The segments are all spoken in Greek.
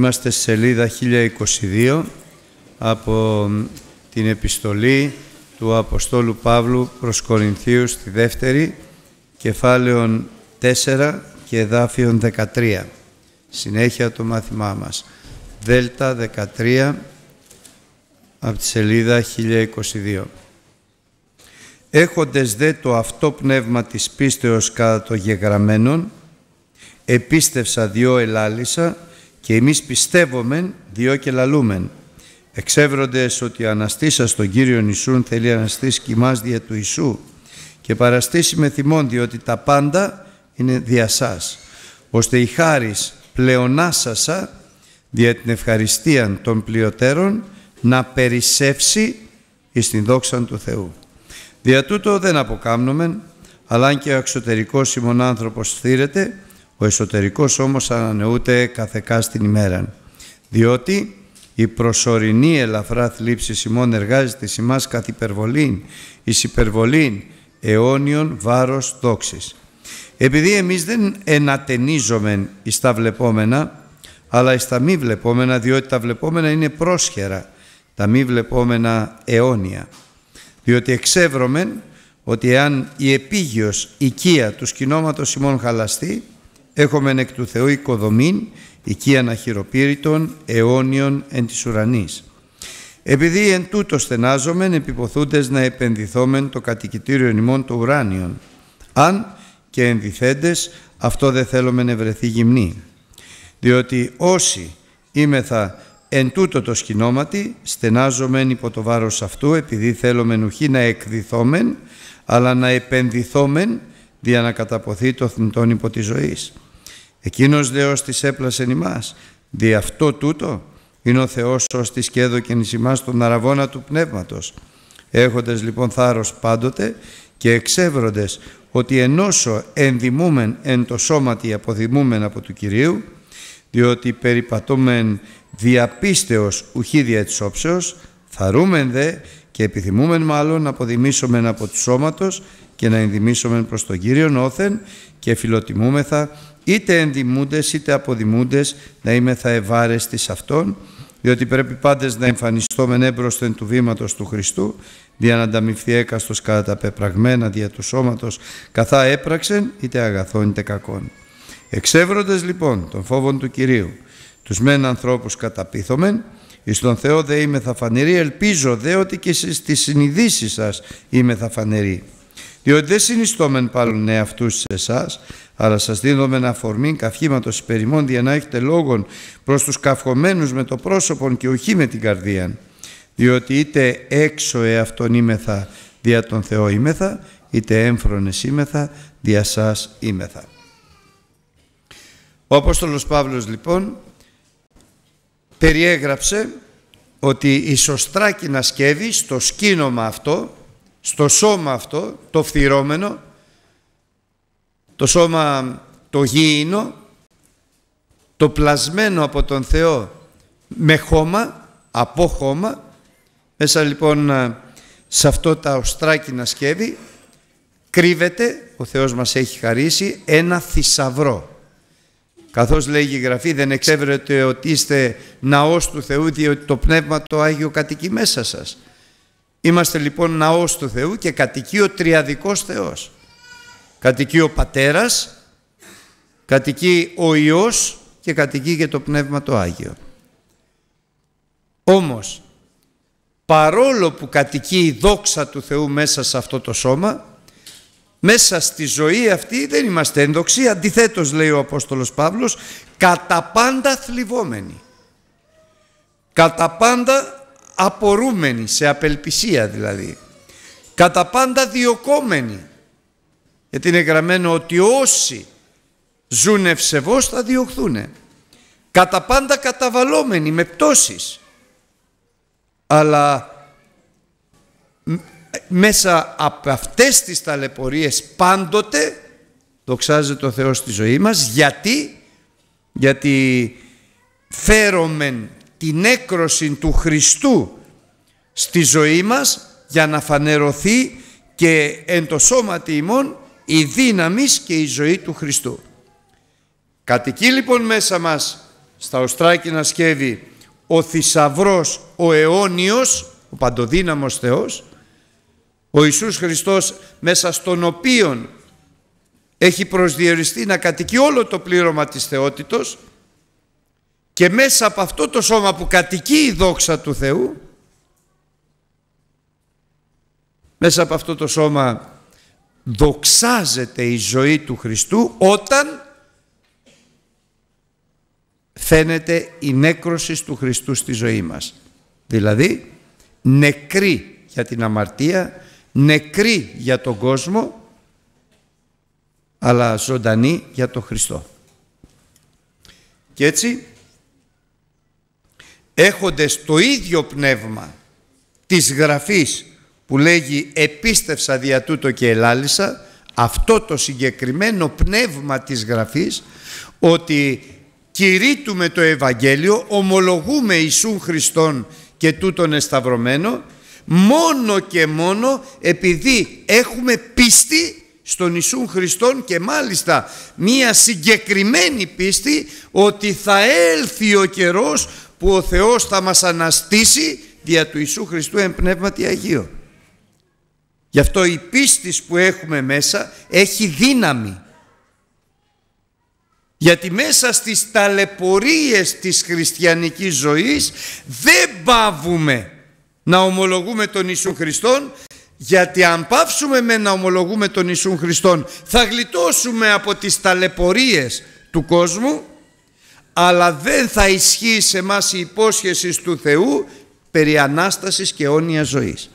Είμαστε στη σελίδα 1022 από την επιστολή του Αποστόλου Παύλου προς Κορινθίους τη δεύτερη, κεφάλαιον 4 και εδάφιον 13. Συνέχεια το μάθημά μας. Δέλτα 13 από τη σελίδα 1022. Έχοντες δε το αυτό πνεύμα της πίστεως κατά το γεγραμμένον, επίστευσα δύο ελάλησα και εμείς πιστεύομεν διό και λαλούμεν. Εξεύροντες ότι αναστήσας τον Κύριο Ιησούν θέλει αναστήσεις κι εμάς δια του Ιησού και παραστήσει με θυμόν διότι τα πάντα είναι δια σας, ώστε η χάρις πλεονάσασα δια την ευχαριστίαν των πλειοτέρων να περισσεύσει εις την δόξαν του Θεού. Δια τούτο δεν αποκάμνομεν, αλλά αν και ο εξωτερικός ημών άνθρωπος θύρεται, ο εσωτερικός όμως ανανεούται καθεκά στην ημέραν. Διότι η προσωρινή ελαφρά θλίψη ημών εργάζεται σε εμάς καθ υπερβολήν, εις υπερβολήν αιώνιον βάρος δόξης. Επειδή εμείς δεν ενατενίζομεν εις τα βλεπόμενα, αλλά εις τα μη βλεπόμενα, διότι τα βλεπόμενα είναι πρόσχερα, τα μη βλεπόμενα αιώνια. Διότι εξεύρωμεν ότι εάν η επίγειος οικία του σκηνώματος ημών χαλαστεί, Έχομεν εκ του Θεού οικοδομήν, οικίαν αναχειροπήρητον αιώνιον εν της ουρανής. Επειδή εν τούτο στενάζομεν επιποθούντες να επενδυθόμεν το κατοικητήριο ημών το ουράνιον, αν και ενδυθέντες αυτό δεν θέλουμε να βρεθεί γυμνή. Διότι όσοι είμεθα εν τούτο το σκηνόματι στενάζομεν υπό το βάρος αυτού επειδή θέλομεν ουχή να εκδυθόμεν, αλλά να επενδυθόμεν δια να καταποθεί το θνητόν υπό τη ζωής. Εκείνος δε ως της έπλασεν ημάς, δι' αυτό τούτο είναι ο Θεός ως της και έδωκεν ημάς τον αραβόνα του πνεύματος. Έχοντες λοιπόν θάρρος πάντοτε και εξεύροντες ότι ενώσο ενδυμούμεν εν το σώματι αποδημούμεν από του Κυρίου, διότι περιπατούμεν διαπίστεως ουχίδια δια θαρούμεν δε και επιθυμούμεν μάλλον αποδημίσομεν από του σώματος και να ενδημίσομεν προς τον Κύριον όθεν και φιλοτιμούμεθα είτε ενδυμούντες είτε αποδημούντες να είμεθα ευάρεστης αυτών διότι πρέπει πάντες να εμφανιστόμεν έμπροσθεν του βήματος του Χριστού δια να ανταμυφθεί έκαστος κατά τα πεπραγμένα δια του σώματος καθά έπραξεν είτε αγαθών είτε κακών. Εξεύροντες λοιπόν τον φόβων του Κυρίου τους μεν ανθρώπους καταπίθομεν Εις τον Θεό δε είμαι θα φανερή, ελπίζω δε ότι και στις συνειδήσεις σας είμαι θα φανερή. Διότι δεν συνιστόμεν πάλιν εαυτούς σε εσάς. αλλά σας δίνομεν αφορμή καυχήματος υπερημών για να έχετε λόγον προς τους καυχωμένους με το πρόσωπον και όχι με την καρδίαν. Διότι είτε έξω εαυτόν ήμεθα δια τον Θεό ήμεθα, είτε είμεθα δια ήμεθα. Ο Απόστολος Παύλος λοιπόν περιέγραψε ότι η σωστράκινα σκεύη στο σκήνομα αυτό στο σώμα αυτό, το φθυρώμενο, το σώμα το γήινο, το πλασμένο από τον Θεό με χώμα, από χώμα, μέσα λοιπόν ε, σε αυτό τα οστράκινα σκεύη, κρύβεται, ο Θεός μας έχει χαρίσει, ένα θησαυρό. Καθώς λέγει η Γραφή, δεν εξέβρετε ότι είστε ναός του Θεού, διότι το Πνεύμα το Άγιο κατοικεί μέσα σας. Είμαστε λοιπόν ναός του Θεού και κατοικεί ο τριαδικός Θεός. Κατοικεί ο Πατέρας, κατοικεί ο Υιός και κατοικεί και το Πνεύμα το Άγιο. Όμως, παρόλο που κατοικεί η δόξα του Θεού μέσα σε αυτό το σώμα, μέσα στη ζωή αυτή δεν είμαστε ένδοξοι, αντιθέτως λέει ο Απόστολος Παύλος, κατά πάντα θλιβόμενοι. Κατά πάντα απορούμενοι, σε απελπισία δηλαδή. Κατά πάντα διωκόμενοι Γιατί είναι γραμμένο ότι όσοι ζουν ευσεβώς θα διωχθούν. Κατά πάντα καταβαλόμενοι με πτώσεις. Αλλά μέσα από αυτές τις ταλαιπωρίες πάντοτε δοξάζεται ο Θεός στη ζωή μας γιατί γιατί φέρομεν την έκρωση του Χριστού στη ζωή μας για να φανερωθεί και εν το σώμα ημών η δύναμη και η ζωή του Χριστού. Κατοικεί λοιπόν μέσα μας στα οστράκινα σκεύη ο θησαυρός, ο αιώνιος, ο παντοδύναμος Θεός, ο Ιησούς Χριστός μέσα στον οποίον έχει προσδιοριστεί να κατοικεί όλο το πλήρωμα της θεότητος και μέσα από αυτό το σώμα που κατοικεί η δόξα του Θεού μέσα από αυτό το σώμα δοξάζεται η ζωή του Χριστού όταν φαίνεται η νέκρωση του Χριστού στη ζωή μας. Δηλαδή νεκρή για την αμαρτία, νεκρή για τον κόσμο, αλλά ζωντανή για τον Χριστό. Και έτσι έχοντες το ίδιο πνεύμα της Γραφής που λέγει «επίστευσα δια τούτο και ελάλησα» αυτό το συγκεκριμένο πνεύμα της Γραφής ότι κηρύττουμε το Ευαγγέλιο, ομολογούμε Ιησού Χριστόν και τούτον εσταυρωμένο μόνο και μόνο επειδή έχουμε πίστη στον Ιησού Χριστόν και μάλιστα μία συγκεκριμένη πίστη ότι θα έλθει ο καιρός που ο Θεός θα μας αναστήσει δια του Ιησού Χριστού εν Πνεύματι Αγίο. Γι' αυτό η πίστη που έχουμε μέσα έχει δύναμη. Γιατί μέσα στις ταλαιπωρίες της χριστιανικής ζωής δεν πάβουμε να ομολογούμε τον Ιησού Χριστόν γιατί αν πάψουμε με να ομολογούμε τον Ιησού Χριστόν θα γλιτώσουμε από τις ταλαιπωρίες του κόσμου αλλά δεν θα ισχύει σε μας η υπόσχεση του Θεού περί Ανάστασης και αιώνιας ζωής.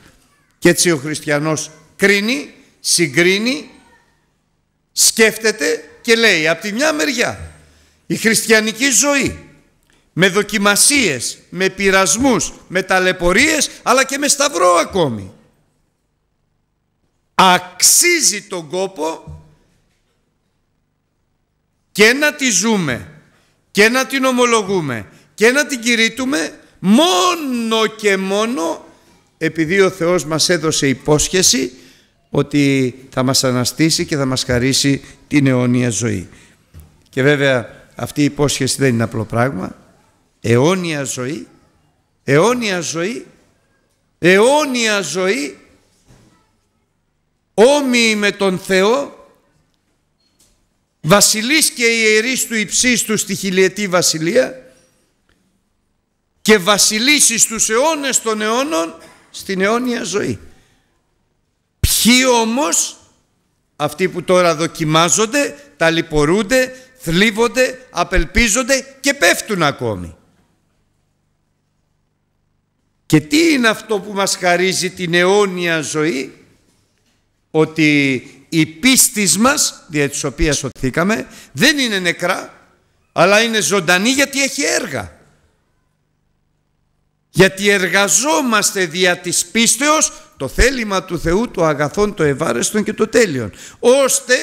Και έτσι ο χριστιανός κρίνει, συγκρίνει, σκέφτεται και λέει από τη μια μεριά η χριστιανική ζωή με δοκιμασίες, με πειρασμούς, με ταλαιπωρίες αλλά και με σταυρό ακόμη. Αξίζει τον κόπο και να τη ζούμε και να την ομολογούμε και να την κηρύττουμε μόνο και μόνο επειδή ο Θεός μας έδωσε υπόσχεση ότι θα μας αναστήσει και θα μας χαρίσει την αιώνια ζωή. Και βέβαια αυτή η υπόσχεση δεν είναι απλό πράγμα. Αιώνια ζωή, αιώνια ζωή, αιώνια ζωή, όμοιοι με τον Θεό βασιλείς και ιερείς του υψίστου στη χιλιετή βασιλεία και βασιλείς στους αιώνες των αιώνων στην αιώνια ζωή. Ποιοι όμως αυτοί που τώρα δοκιμάζονται, λιπορούνται θλίβονται, απελπίζονται και πέφτουν ακόμη. Και τι είναι αυτό που μας χαρίζει την αιώνια ζωή ότι η πίστης μας, δια της οποίας σωθήκαμε, δεν είναι νεκρά, αλλά είναι ζωντανή γιατί έχει έργα. Γιατί εργαζόμαστε δια της πίστεως το θέλημα του Θεού, το αγαθόν, το ευάρεστον και το τέλειον. Ώστε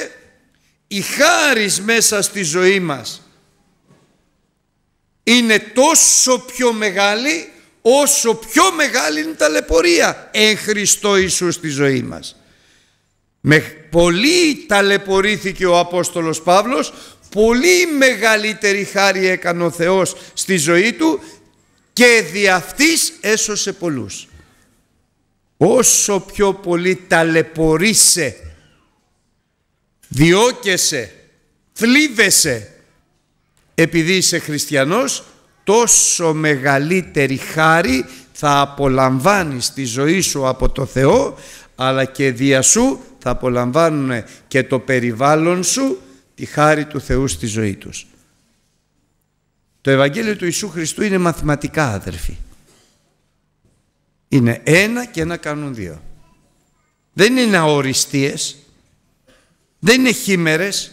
η χάρις μέσα στη ζωή μας είναι τόσο πιο μεγάλη όσο πιο μεγάλη είναι η ταλαιπωρία εν Χριστώ Ιησούς στη ζωή μας. Με, πολύ ταλαιπωρήθηκε ο Απόστολος Παύλος, πολύ μεγαλύτερη χάρη έκανε ο Θεός στη ζωή του και δι' αυτής έσωσε πολλούς. Όσο πιο πολύ ταλαιπωρήσε, διώκεσαι, θλίβεσαι επειδή είσαι χριστιανός, τόσο μεγαλύτερη χάρη θα απολαμβάνεις τη ζωή σου από το Θεό, αλλά και δια θα απολαμβάνουν και το περιβάλλον σου τη χάρη του Θεού στη ζωή τους. Το Ευαγγέλιο του Ιησού Χριστού είναι μαθηματικά αδερφοί. Είναι ένα και ένα κάνουν δύο. Δεν είναι αοριστίες, δεν είναι χήμερες.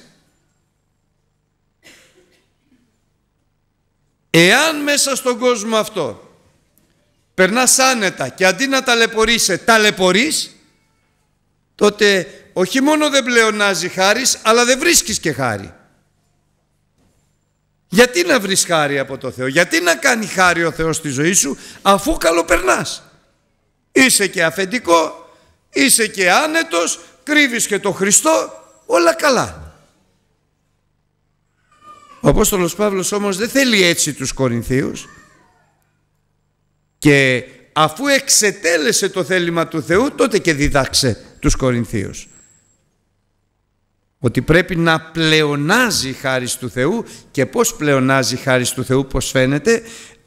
Εάν μέσα στον κόσμο αυτό περνάς άνετα και αντί να ταλαιπωρείσαι, ταλαιπωρείς, τότε όχι μόνο δεν πλεονάζει χάρις, αλλά δεν βρίσκεις και χάρη. Γιατί να βρεις χάρη από το Θεό, γιατί να κάνει χάρη ο Θεός στη ζωή σου, αφού καλοπερνάς. Είσαι και αφεντικό, είσαι και άνετος, κρύβεις και το Χριστό, όλα καλά. Ο Απόστολος Παύλος όμως δεν θέλει έτσι τους Κορινθίους και αφού εξετέλεσε το θέλημα του Θεού τότε και διδάξε τους Κορινθίους. Ότι πρέπει να πλεονάζει η χάρις του Θεού και πώς πλεονάζει η χάρις του Θεού, πώς φαίνεται,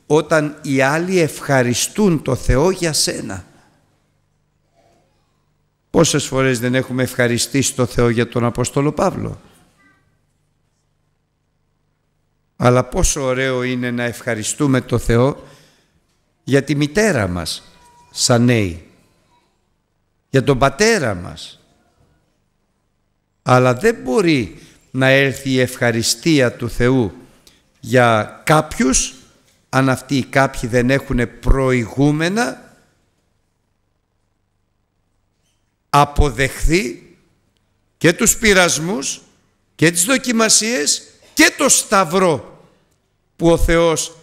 όταν οι άλλοι ευχαριστούν το Θεό για σένα. Πόσες φορές δεν έχουμε ευχαριστήσει το Θεό για τον Απόστολο Παύλο. Αλλά πόσο ωραίο είναι να ευχαριστούμε το Θεό για τη μητέρα μας σαν νέοι για τον πατέρα μας. Αλλά δεν μπορεί να έρθει η ευχαριστία του Θεού για κάποιους αν αυτοί οι κάποιοι δεν έχουν προηγούμενα αποδεχθεί και τους πειρασμούς και τις δοκιμασίες και το σταυρό που ο Θεός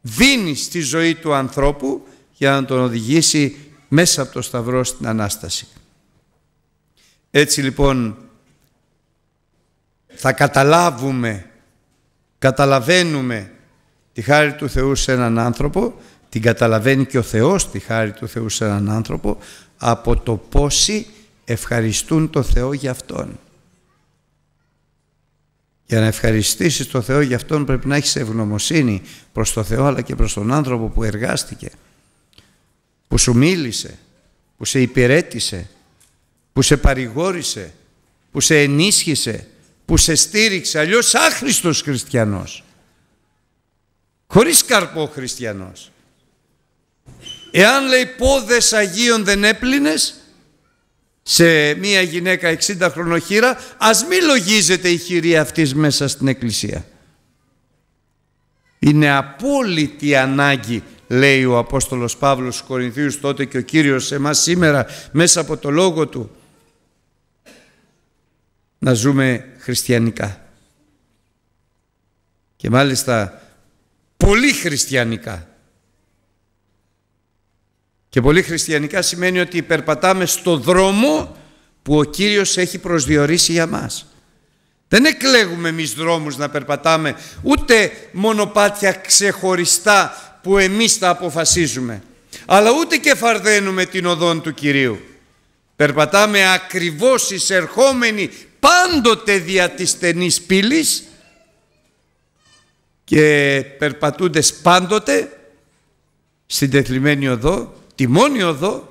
δίνει στη ζωή του ανθρώπου για να τον οδηγήσει μέσα από το Σταυρό στην Ανάσταση. Έτσι λοιπόν θα καταλάβουμε, καταλαβαίνουμε τη χάρη του Θεού σε έναν άνθρωπο, την καταλαβαίνει και ο Θεός τη χάρη του Θεού σε έναν άνθρωπο, από το πόσοι ευχαριστούν το Θεό για Αυτόν. Για να ευχαριστήσεις το Θεό για Αυτόν πρέπει να έχεις ευγνωμοσύνη προς το Θεό αλλά και προς τον άνθρωπο που εργάστηκε που σου μίλησε, που σε υπηρέτησε, που σε παρηγόρησε, που σε ενίσχυσε, που σε στήριξε, αλλιώς άχρηστος χριστιανός. Χωρίς καρπό χριστιανός. Εάν λέει πόδες Αγίων δεν έπλυνες, σε μία γυναίκα 60 χρονοχήρα, ας μη λογίζεται η χειρία αυτής μέσα στην εκκλησία. Είναι απόλυτη ανάγκη λέει ο Απόστολος Παύλος στους Κορινθίους τότε και ο Κύριος εμάς σήμερα μέσα από το Λόγο Του να ζούμε χριστιανικά και μάλιστα πολύ χριστιανικά και πολύ χριστιανικά σημαίνει ότι περπατάμε στο δρόμο που ο Κύριος έχει προσδιορίσει για μας. Δεν εκλέγουμε εμείς δρόμους να περπατάμε ούτε μονοπάτια ξεχωριστά που εμείς τα αποφασίζουμε. Αλλά ούτε και φαρδένουμε την οδόν του Κυρίου. Περπατάμε ακριβώς εισερχόμενοι πάντοτε δια της στενής πύλης και περπατούντες πάντοτε στην τεθλιμμένη οδό, τη μόνη οδό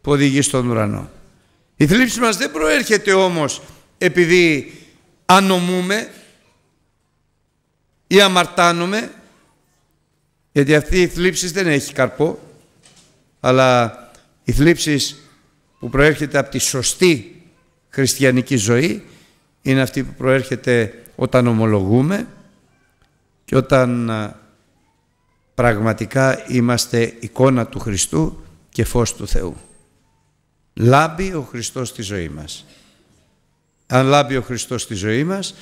που οδηγεί στον ουρανό. Η θλίψη μας δεν προέρχεται όμως επειδή ανομούμε ή αμαρτάνουμε γιατί αυτή η θλίψης δεν έχει καρπό, αλλά η θλίψης που προέρχεται από τη σωστή χριστιανική ζωή είναι αυτή που προέρχεται όταν ομολογούμε και όταν πραγματικά είμαστε εικόνα του Χριστού και φως του Θεού. Λάμπει ο Χριστός στη ζωή μας. Αν λάμπει ο Χριστός στη ζωή μας,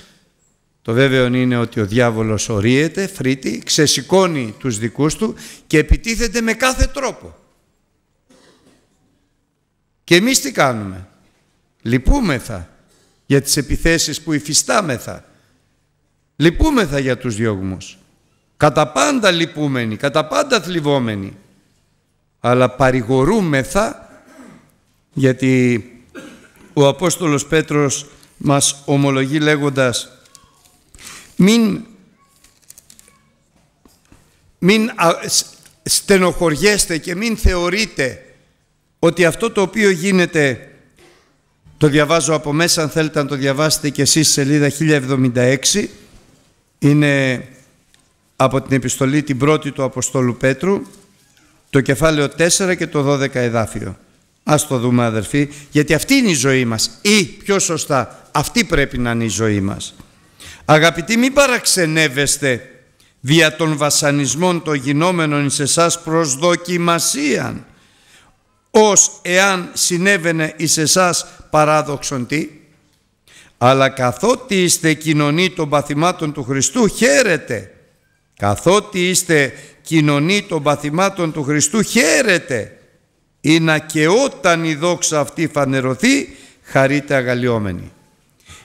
το βέβαιο είναι ότι ο διάβολος ορίεται, φρύτει, ξεσηκώνει τους δικούς του και επιτίθεται με κάθε τρόπο. Και εμείς τι κάνουμε. Λυπούμεθα για τις επιθέσεις που υφιστάμεθα. Λυπούμεθα για τους διώγμους. Κατά πάντα λυπούμενοι, κατά πάντα θλιβόμενοι. Αλλά παρηγορούμεθα γιατί ο Απόστολος Πέτρος μας ομολογεί λέγοντας μην, μην στενοχωριέστε και μην θεωρείτε ότι αυτό το οποίο γίνεται το διαβάζω από μέσα αν θέλετε να το διαβάσετε και εσείς σελίδα 1076 είναι από την επιστολή την πρώτη του Αποστόλου Πέτρου το κεφάλαιο 4 και το 12 εδάφιο. Ας το δούμε αδερφοί, γιατί αυτή είναι η ζωή μας ή πιο σωστά αυτή πρέπει να είναι η ζωή μας. Αγαπητοί μην παραξενεύεστε δια των βασανισμών των γινόμενων σε εσά προς δοκιμασίαν ως εάν συνέβαινε εις εσάς παράδοξον τι αλλά καθότι είστε κοινωνοί των παθημάτων του Χριστού χαίρετε καθότι είστε κοινωνοί των παθημάτων του Χριστού χαίρετε ειναι και όταν η δόξα αυτή φανερωθεί χαρείτε αγαλιόμενοι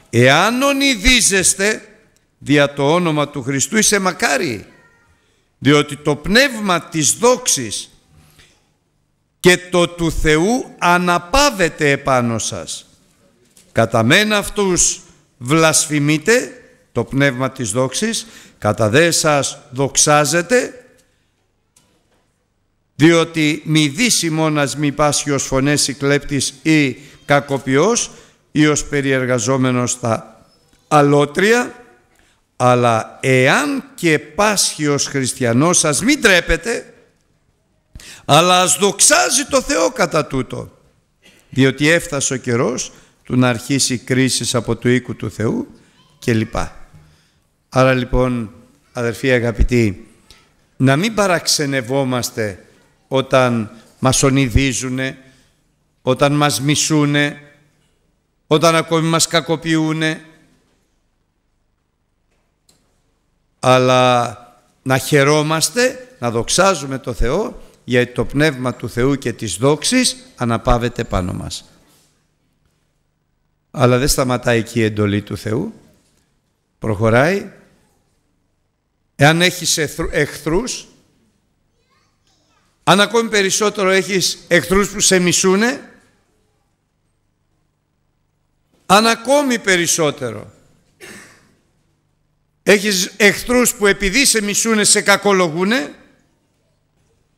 εάν ονειδίζεστε δια το όνομα του Χριστού είσαι μακάρι διότι το πνεύμα της δόξης και το του Θεού αναπάβεται επάνω σας. Κατά μένα αυτούς βλασφημείτε το πνεύμα της δόξης, κατά δε σας δοξάζετε, διότι μη μόνας μόνας μη φωνές ή κλέπτης ή κακοποιός ή ως περιεργαζόμενος τα αλότρια, αλλά εάν και πάσχιος χριστιανός σας μην τρέπετε, αλλά ας δοξάζει το Θεό κατά τούτο, διότι έφτασε ο καιρός του να αρχίσει κρίση από του οίκου του Θεού κλπ. Άρα λοιπόν αδερφοί αγαπητοί, να μην παραξενευόμαστε όταν μας ονειδίζουν, όταν μας μισούνε, όταν ακόμη μας κακοποιούνε αλλά να χαιρόμαστε, να δοξάζουμε το Θεό, γιατί το Πνεύμα του Θεού και της δόξης αναπαύεται πάνω μας. Αλλά δεν σταματάει εκεί η εντολή του Θεού, προχωράει. Εάν έχεις εχθρούς, αν ακόμη περισσότερο έχεις εχθρούς που σε μισούνε, αν ακόμη περισσότερο Έχεις εχθρούς που επειδή σε μισούνε σε κακολογούνε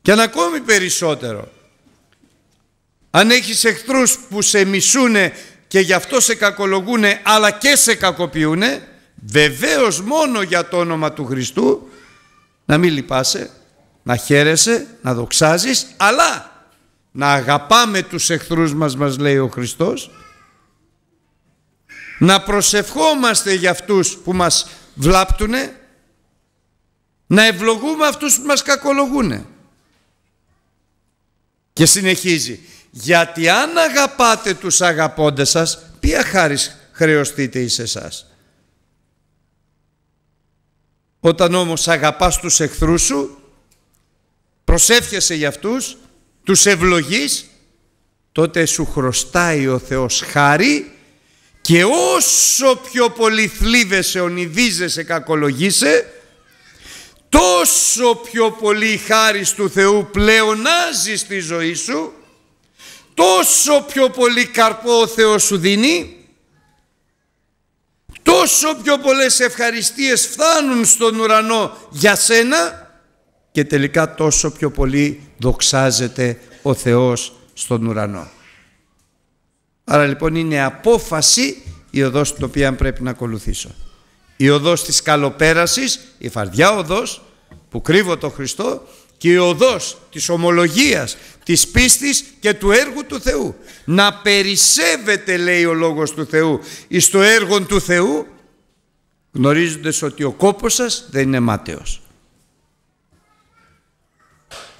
και αν ακόμη περισσότερο. Αν έχεις εχθρούς που σε μισούνε και γι' αυτό σε κακολογούνε αλλά και σε κακοποιούνε βεβαίως μόνο για το όνομα του Χριστού να μην λυπάσαι, να χαίρεσαι, να δοξάζεις αλλά να αγαπάμε τους εχθρούς μας μας λέει ο Χριστός να προσευχόμαστε για αυτούς που μας βλάπτουνε, να ευλογούμε αυτούς που μας κακολογούνε. Και συνεχίζει, γιατί αν αγαπάτε τους αγαπώντες σας, ποια χάρη χρεωστείτε εις εσάς. Όταν όμως αγαπάς τους εχθρούς σου, προσεύχεσαι για αυτούς, τους ευλογείς, τότε σου χρωστάει ο Θεός χάρη και όσο πιο πολύ θλίβεσαι, ονειδίζεσαι, κακολογείσαι, τόσο πιο πολύ η χάρις του Θεού πλεονάζει στη ζωή σου, τόσο πιο πολύ καρπό ο Θεός σου δίνει, τόσο πιο πολλές ευχαριστίες φτάνουν στον ουρανό για σένα και τελικά τόσο πιο πολύ δοξάζεται ο Θεός στον ουρανό. Άρα λοιπόν είναι απόφαση η οδός την οποία πρέπει να ακολουθήσω. Η οδός της καλοπέρασης, η φαρδιά οδός που κρύβω το Χριστό και η οδός της ομολογίας, της πίστης και του έργου του Θεού. Να περισσεύεται λέει ο Λόγος του Θεού εις το έργο του Θεού γνωρίζοντας ότι ο κόπος σας δεν είναι μάταιος.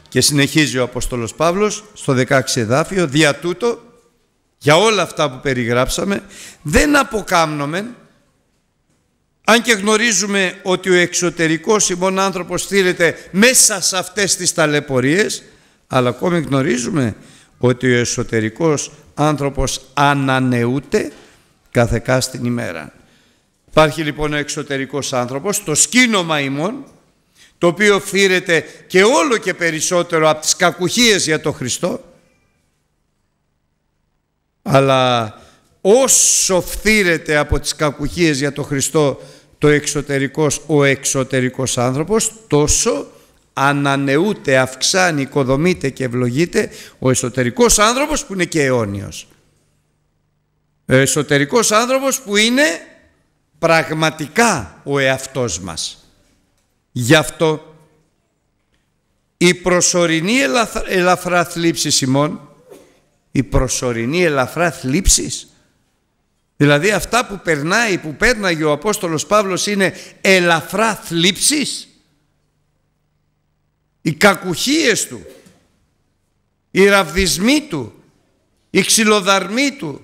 Και συνεχίζει ο Απόστολος Παύλος στο 16 εδάφιο «Δια τούτο για όλα αυτά που περιγράψαμε δεν αποκάμνομεν αν και γνωρίζουμε ότι ο εξωτερικός ημών άνθρωπος στείλεται μέσα σε αυτές τις ταλαιπωρίες αλλά ακόμη γνωρίζουμε ότι ο εσωτερικός άνθρωπος ανανεούται κάθε στην ημέρα. Υπάρχει λοιπόν ο εξωτερικός άνθρωπος, το σκήνομα ημών, το οποίο φύρεται και όλο και περισσότερο από τις κακουχίες για τον Χριστό, αλλά όσο φθήρεται από τις κακουχίες για το Χριστό το εξωτερικός, ο εξωτερικός άνθρωπος, τόσο ανανεούται, αυξάνει, οικοδομείται και ευλογείται ο εσωτερικός άνθρωπος που είναι και αιώνιος. Ο εσωτερικός άνθρωπος που είναι πραγματικά ο εαυτός μας. Γι' αυτό η προσωρινή ελαφρα, ελαφρά θλίψη Σιμών η προσωρινή ελαφρά θλίψης. Δηλαδή αυτά που περνάει, που πέρναγε ο Απόστολος Παύλος είναι ελαφρά θλίψης. Οι κακουχίες του, οι ραβδισμοί του, οι ξυλοδαρμοί του,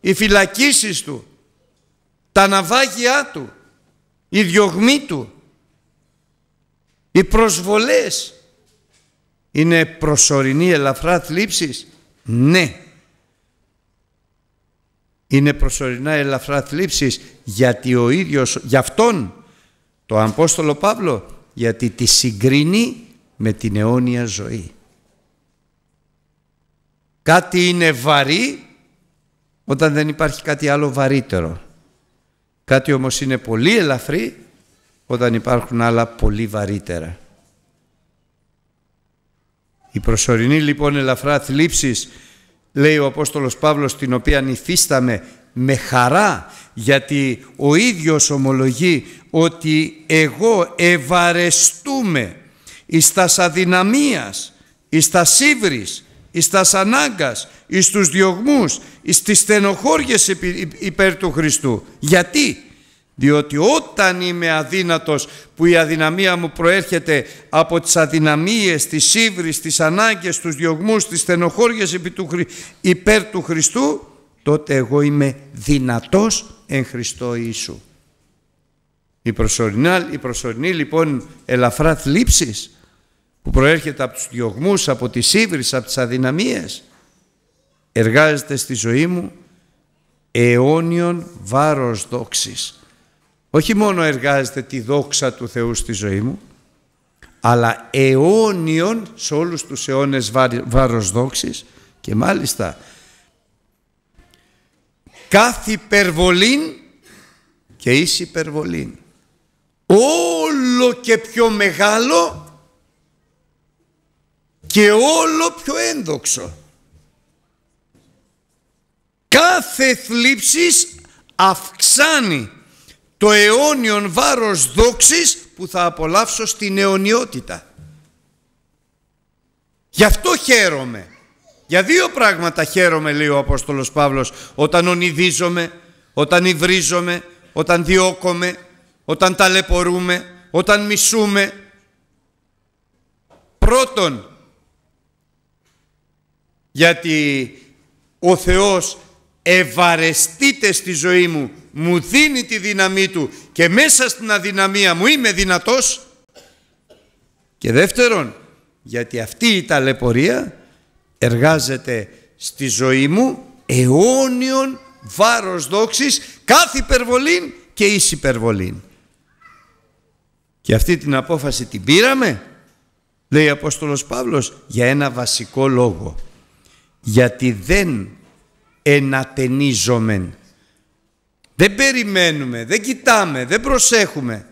οι φυλακίσεις του, τα ναυάγια του, η διωγμοί του, οι προσβολές είναι προσωρινή ελαφρά θλίψης ναι, είναι προσωρινά ελαφρά θλίψεις γιατί ο ίδιος, Γι' αυτόν το Απόστολο Παύλο, γιατί τη συγκρίνει με την αιώνια ζωή. Κάτι είναι βαρύ όταν δεν υπάρχει κάτι άλλο βαρύτερο. Κάτι όμως είναι πολύ ελαφρύ όταν υπάρχουν άλλα πολύ βαρύτερα. Η προσωρινή λοιπόν ελαφρά θλίψης, λέει ο Απόστολος Παύλος, την οποία υφίσταμε με χαρά, γιατί ο ίδιος ομολογεί ότι εγώ ευαρεστούμε εις τας αδυναμίας, εις τας ύβρις, εις τας ανάγκας, εις τους διωγμούς, εις τις στενοχώριες υπέρ του Χριστού. Γιατί, διότι όταν είμαι αδύνατος που η αδυναμία μου προέρχεται από τις αδυναμίες, τις σύβρις, τις ανάγκες, τους διωγμούς, τις στενοχώριες υπέρ του Χριστού, τότε εγώ είμαι δυνατός εν Χριστώ Ιησού. Η προσωρινή, η προσωρινή λοιπόν ελαφρά θλίψης που προέρχεται από τους διωγμούς, από τις σύβρις, από τις αδυναμίες, εργάζεται στη ζωή μου αιώνιον βάρος δόξης όχι μόνο εργάζεται τη δόξα του Θεού στη ζωή μου, αλλά αιώνιον σε όλους τους αιώνες βάρος δόξης και μάλιστα κάθε υπερβολή και εις υπερβολή Όλο και πιο μεγάλο και όλο πιο ένδοξο. Κάθε θλίψης αυξάνει το αιώνιον βάρος δόξης που θα απολαύσω στην αιωνιότητα. Γι' αυτό χαίρομαι. Για δύο πράγματα χαίρομαι λέει ο Απόστολος Παύλος όταν ονειδίζομαι, όταν υβρίζομαι, όταν διώκομαι, όταν ταλαιπωρούμε, όταν μισούμε. Πρώτον, γιατί ο Θεός ευαρεστείτε στη ζωή μου, μου δίνει τη δύναμή του και μέσα στην αδυναμία μου είμαι δυνατός. Και δεύτερον, γιατί αυτή η ταλαιπωρία εργάζεται στη ζωή μου αιώνιον βάρος δόξης, κάθε υπερβολή και εις υπερβολή Και αυτή την απόφαση την πήραμε, λέει ο Απόστολος Παύλος, για ένα βασικό λόγο. Γιατί δεν ενατενίζομεν. Δεν περιμένουμε, δεν κοιτάμε, δεν προσέχουμε.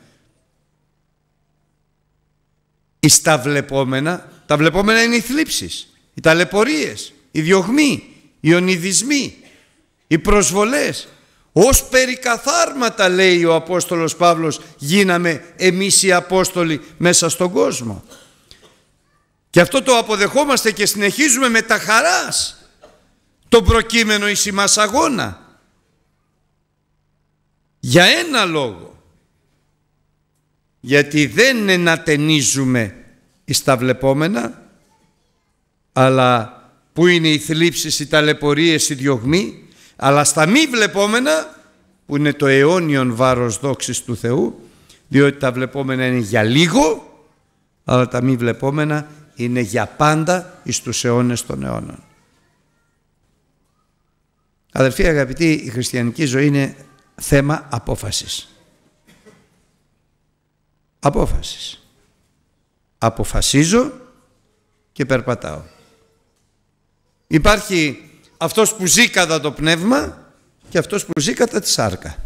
Εις τα βλεπόμενα, τα βλεπόμενα είναι οι θλίψεις, οι ταλαιπωρίες, οι διωγμοί, οι ονειδισμοί, οι προσβολές. Ως περικαθάρματα λέει ο Απόστολος Παύλος γίναμε εμείς οι Απόστολοι μέσα στον κόσμο. Και αυτό το αποδεχόμαστε και συνεχίζουμε με τα χαράς το προκείμενο εις ημάς αγώνα. Για ένα λόγο. Γιατί δεν ενατενίζουμε εις τα βλεπόμενα, αλλά που είναι οι θλίψεις, οι ταλαιπωρίες, οι διωγμοί, αλλά στα μη βλεπόμενα που είναι το αιώνιον βάρος δόξης του Θεού, διότι τα βλεπόμενα είναι για λίγο, αλλά τα μη βλεπόμενα είναι για πάντα εις τους αιώνες των αιώνων. Αδελφοί αγαπητοί, η χριστιανική ζωή είναι θέμα απόφασης. Απόφασης. Αποφασίζω και περπατάω. Υπάρχει αυτός που ζει κατά το πνεύμα και αυτός που ζει κατά τη σάρκα.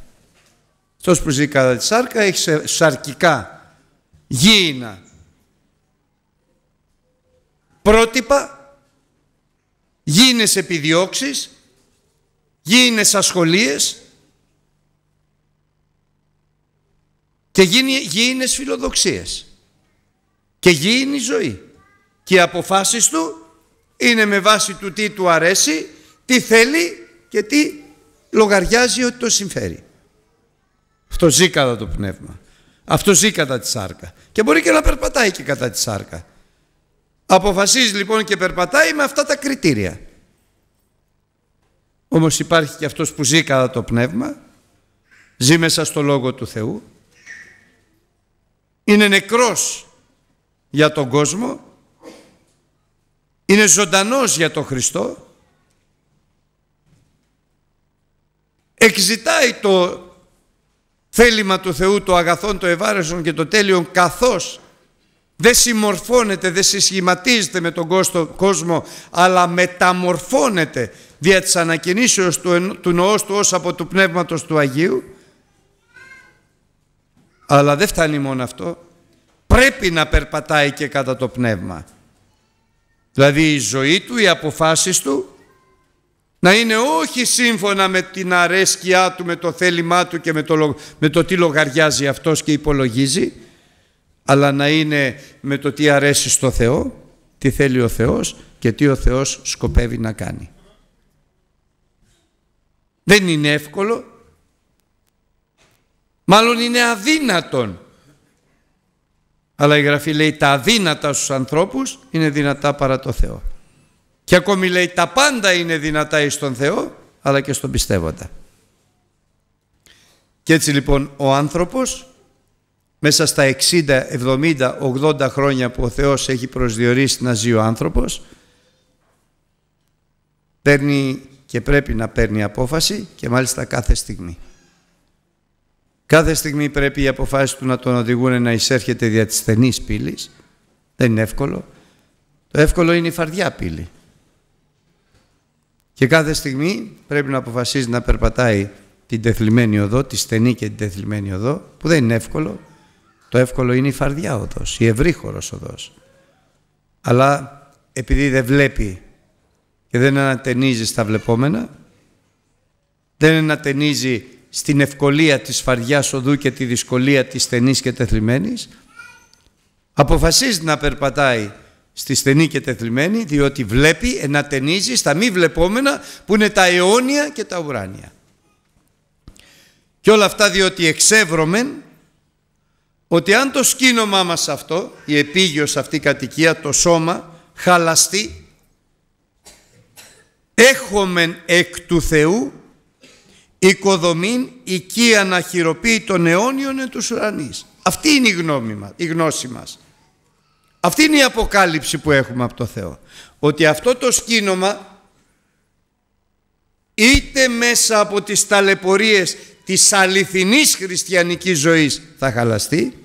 Αυτός που ζει κατά τη σάρκα έχει σαρκικά, γήινα πρότυπα, γήινες επιδιώξεις γίνες ασχολίες και γίνες φιλοδοξίες και γίνει ζωή. Και οι αποφάσεις του είναι με βάση του τι του αρέσει, τι θέλει και τι λογαριάζει ότι το συμφέρει. Αυτό ζει κατά το πνεύμα. Αυτό ζει κατά τη σάρκα. Και μπορεί και να περπατάει και κατά τη σάρκα. Αποφασίζει λοιπόν και περπατάει με αυτά τα κριτήρια. Όμως υπάρχει και αυτός που ζει κατά το πνεύμα, ζει μέσα στο Λόγο του Θεού, είναι νεκρός για τον κόσμο, είναι ζωντανός για τον Χριστό, εξητάει το θέλημα του Θεού, το αγαθόν, το ευάρεσον και το τέλειον καθώς δεν συμμορφώνεται, δεν συσχηματίζεται με τον κόσμο αλλά μεταμορφώνεται δια της ανακαινήσεως του, του νοός του ως από του Πνεύματος του Αγίου αλλά δεν φτάνει μόνο αυτό πρέπει να περπατάει και κατά το Πνεύμα δηλαδή η ζωή του, οι αποφάσεις του να είναι όχι σύμφωνα με την αρέσκειά του, με το θέλημά του και με το, με το τι λογαριάζει αυτός και υπολογίζει αλλά να είναι με το τι αρέσει στο Θεό, τι θέλει ο Θεός και τι ο Θεός σκοπεύει να κάνει. Δεν είναι εύκολο. Μάλλον είναι αδύνατον. Αλλά η Γραφή λέει τα αδύνατα στους ανθρώπους είναι δυνατά παρά το Θεό. Και ακόμη λέει τα πάντα είναι δυνατά εις τον Θεό αλλά και στον πιστεύοντα. Και έτσι λοιπόν ο άνθρωπος μέσα στα 60, 70, 80 χρόνια που ο Θεός έχει προσδιορίσει να ζει ο άνθρωπος παίρνει και πρέπει να παίρνει απόφαση και μάλιστα κάθε στιγμή. Κάθε στιγμή πρέπει οι αποφάση του να τον οδηγούν να εισέρχεται δια της στενής πύλης. Δεν είναι εύκολο. Το εύκολο είναι η φαρδιά πύλη. Και κάθε στιγμή πρέπει να αποφασίζει να περπατάει την τεθλιμένη οδό, τη στενή και την τεθλιμένη οδό, που δεν είναι εύκολο. Το εύκολο είναι η φαρδιά οδός, η ευρύχωρος οδός. Αλλά επειδή δεν βλέπει και δεν ανατενίζει στα βλεπόμενα, δεν ανατενίζει στην ευκολία της φαριάς οδού και τη δυσκολία της στενής και τεθλιμένης αποφασίζει να περπατάει στη στενή και τεθλιμένη διότι βλέπει, ενατενίζει στα μη βλεπόμενα που είναι τα αιώνια και τα ουράνια. Και όλα αυτά διότι εξεύρωμεν ότι αν το σκήνομά μας αυτό, η επίγειος αυτή κατοικία, το σώμα, χαλαστεί, έχομεν εκ του Θεού οικοδομήν οικία να χειροποιεί τον αιώνιων εν τους ουρανείς. Αυτή είναι η, γνώμη μας, η γνώση μας. Αυτή είναι η αποκάλυψη που έχουμε από το Θεό. Ότι αυτό το σκήνομα είτε μέσα από τις ταλαιπωρίες της αληθινής χριστιανικής ζωής θα χαλαστεί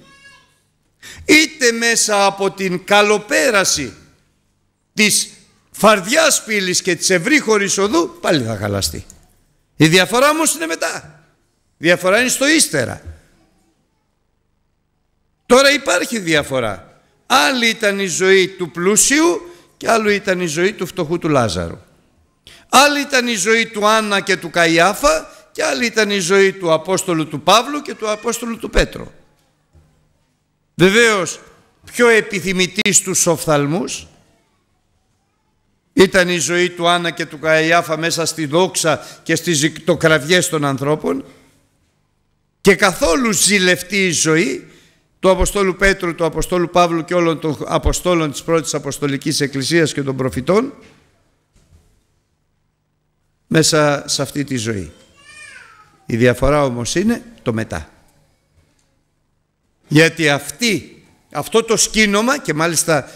είτε μέσα από την καλοπέραση της φαρδιάς πύλης και της ευρύχωρης οδού πάλι θα χαλαστεί. Η διαφορά όμως είναι μετά. Η διαφορά είναι στο ύστερα. Τώρα υπάρχει διαφορά. Άλλη ήταν η ζωή του πλούσιου και άλλη ήταν η ζωή του φτωχού του Λάζαρου. Άλλη ήταν η ζωή του Άννα και του Καϊάφα και άλλη ήταν η ζωή του Απόστολου του Παύλου και του Απόστολου του Πέτρου. Βεβαίως, πιο επιθυμητής τους οφθαλμούς ήταν η ζωή του Άννα και του Καϊάφα μέσα στη δόξα και στις ζυκτοκραυγές των ανθρώπων και καθόλου ζηλευτή η ζωή του Αποστόλου Πέτρου, του Αποστόλου Παύλου και όλων των Αποστόλων της πρώτης Αποστολικής Εκκλησίας και των προφητών μέσα σε αυτή τη ζωή. Η διαφορά όμως είναι το μετά. Γιατί αυτή, αυτό το σκήνομα και μάλιστα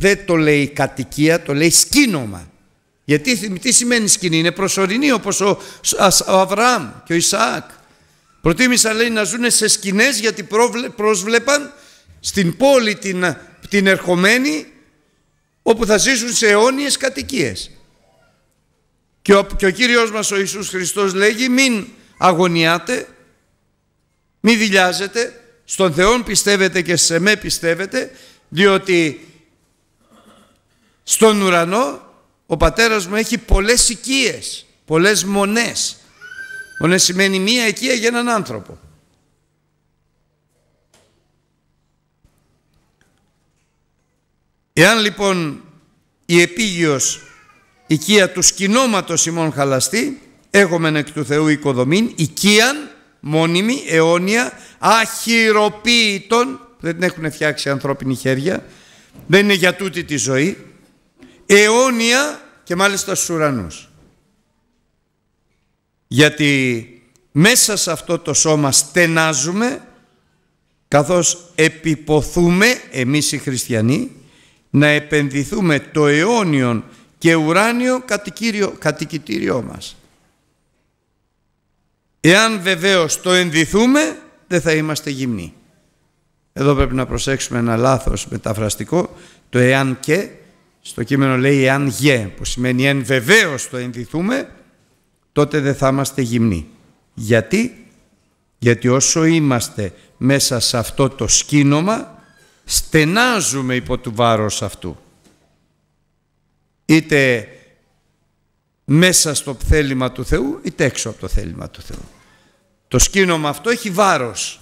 δεν το λέει κατοικία, το λέει σκήνομα. Γιατί τι σημαίνει σκηνή, είναι προσωρινή όπως ο, Αβραάμ και ο Ισαάκ. Προτίμησαν λέει να ζουν σε σκηνές γιατί πρόσβλεπαν στην πόλη την, την ερχομένη όπου θα ζήσουν σε αιώνιες κατοικίες. Και ο, και ο Κύριος μας ο Ιησούς Χριστός λέγει μην αγωνιάτε, μην δηλιάζετε, στον Θεό πιστεύετε και σε με πιστεύετε διότι στον ουρανό ο πατέρας μου έχει πολλές οικίες, πολλές μονές. Μονές σημαίνει μία οικία για έναν άνθρωπο. Εάν λοιπόν η επίγειος οικία του σκηνώματος ημών χαλαστή, έχουμε εκ του Θεού οικοδομήν, οικίαν, μόνιμη, αιώνια, αχυροποίητον, δεν την έχουν φτιάξει ανθρώπινη χέρια, δεν είναι για τούτη τη ζωή, αιώνια και μάλιστα στους ουρανούς. Γιατί μέσα σε αυτό το σώμα στενάζουμε καθώς επιποθούμε εμείς οι χριστιανοί να επενδυθούμε το αιώνιον και ουράνιο κατοικητήριό μας. Εάν βεβαίως το ενδυθούμε δεν θα είμαστε γυμνοί. Εδώ πρέπει να προσέξουμε ένα λάθος μεταφραστικό. Το εάν και στο κείμενο λέει εάν γε, που σημαίνει εν βεβαίως το ενδυθούμε, τότε δεν θα είμαστε γυμνοί. Γιατί? Γιατί όσο είμαστε μέσα σε αυτό το σκήνομα, στενάζουμε υπό του βάρος αυτού. Είτε μέσα στο θέλημα του Θεού, είτε έξω από το θέλημα του Θεού. Το σκήνομα αυτό έχει βάρος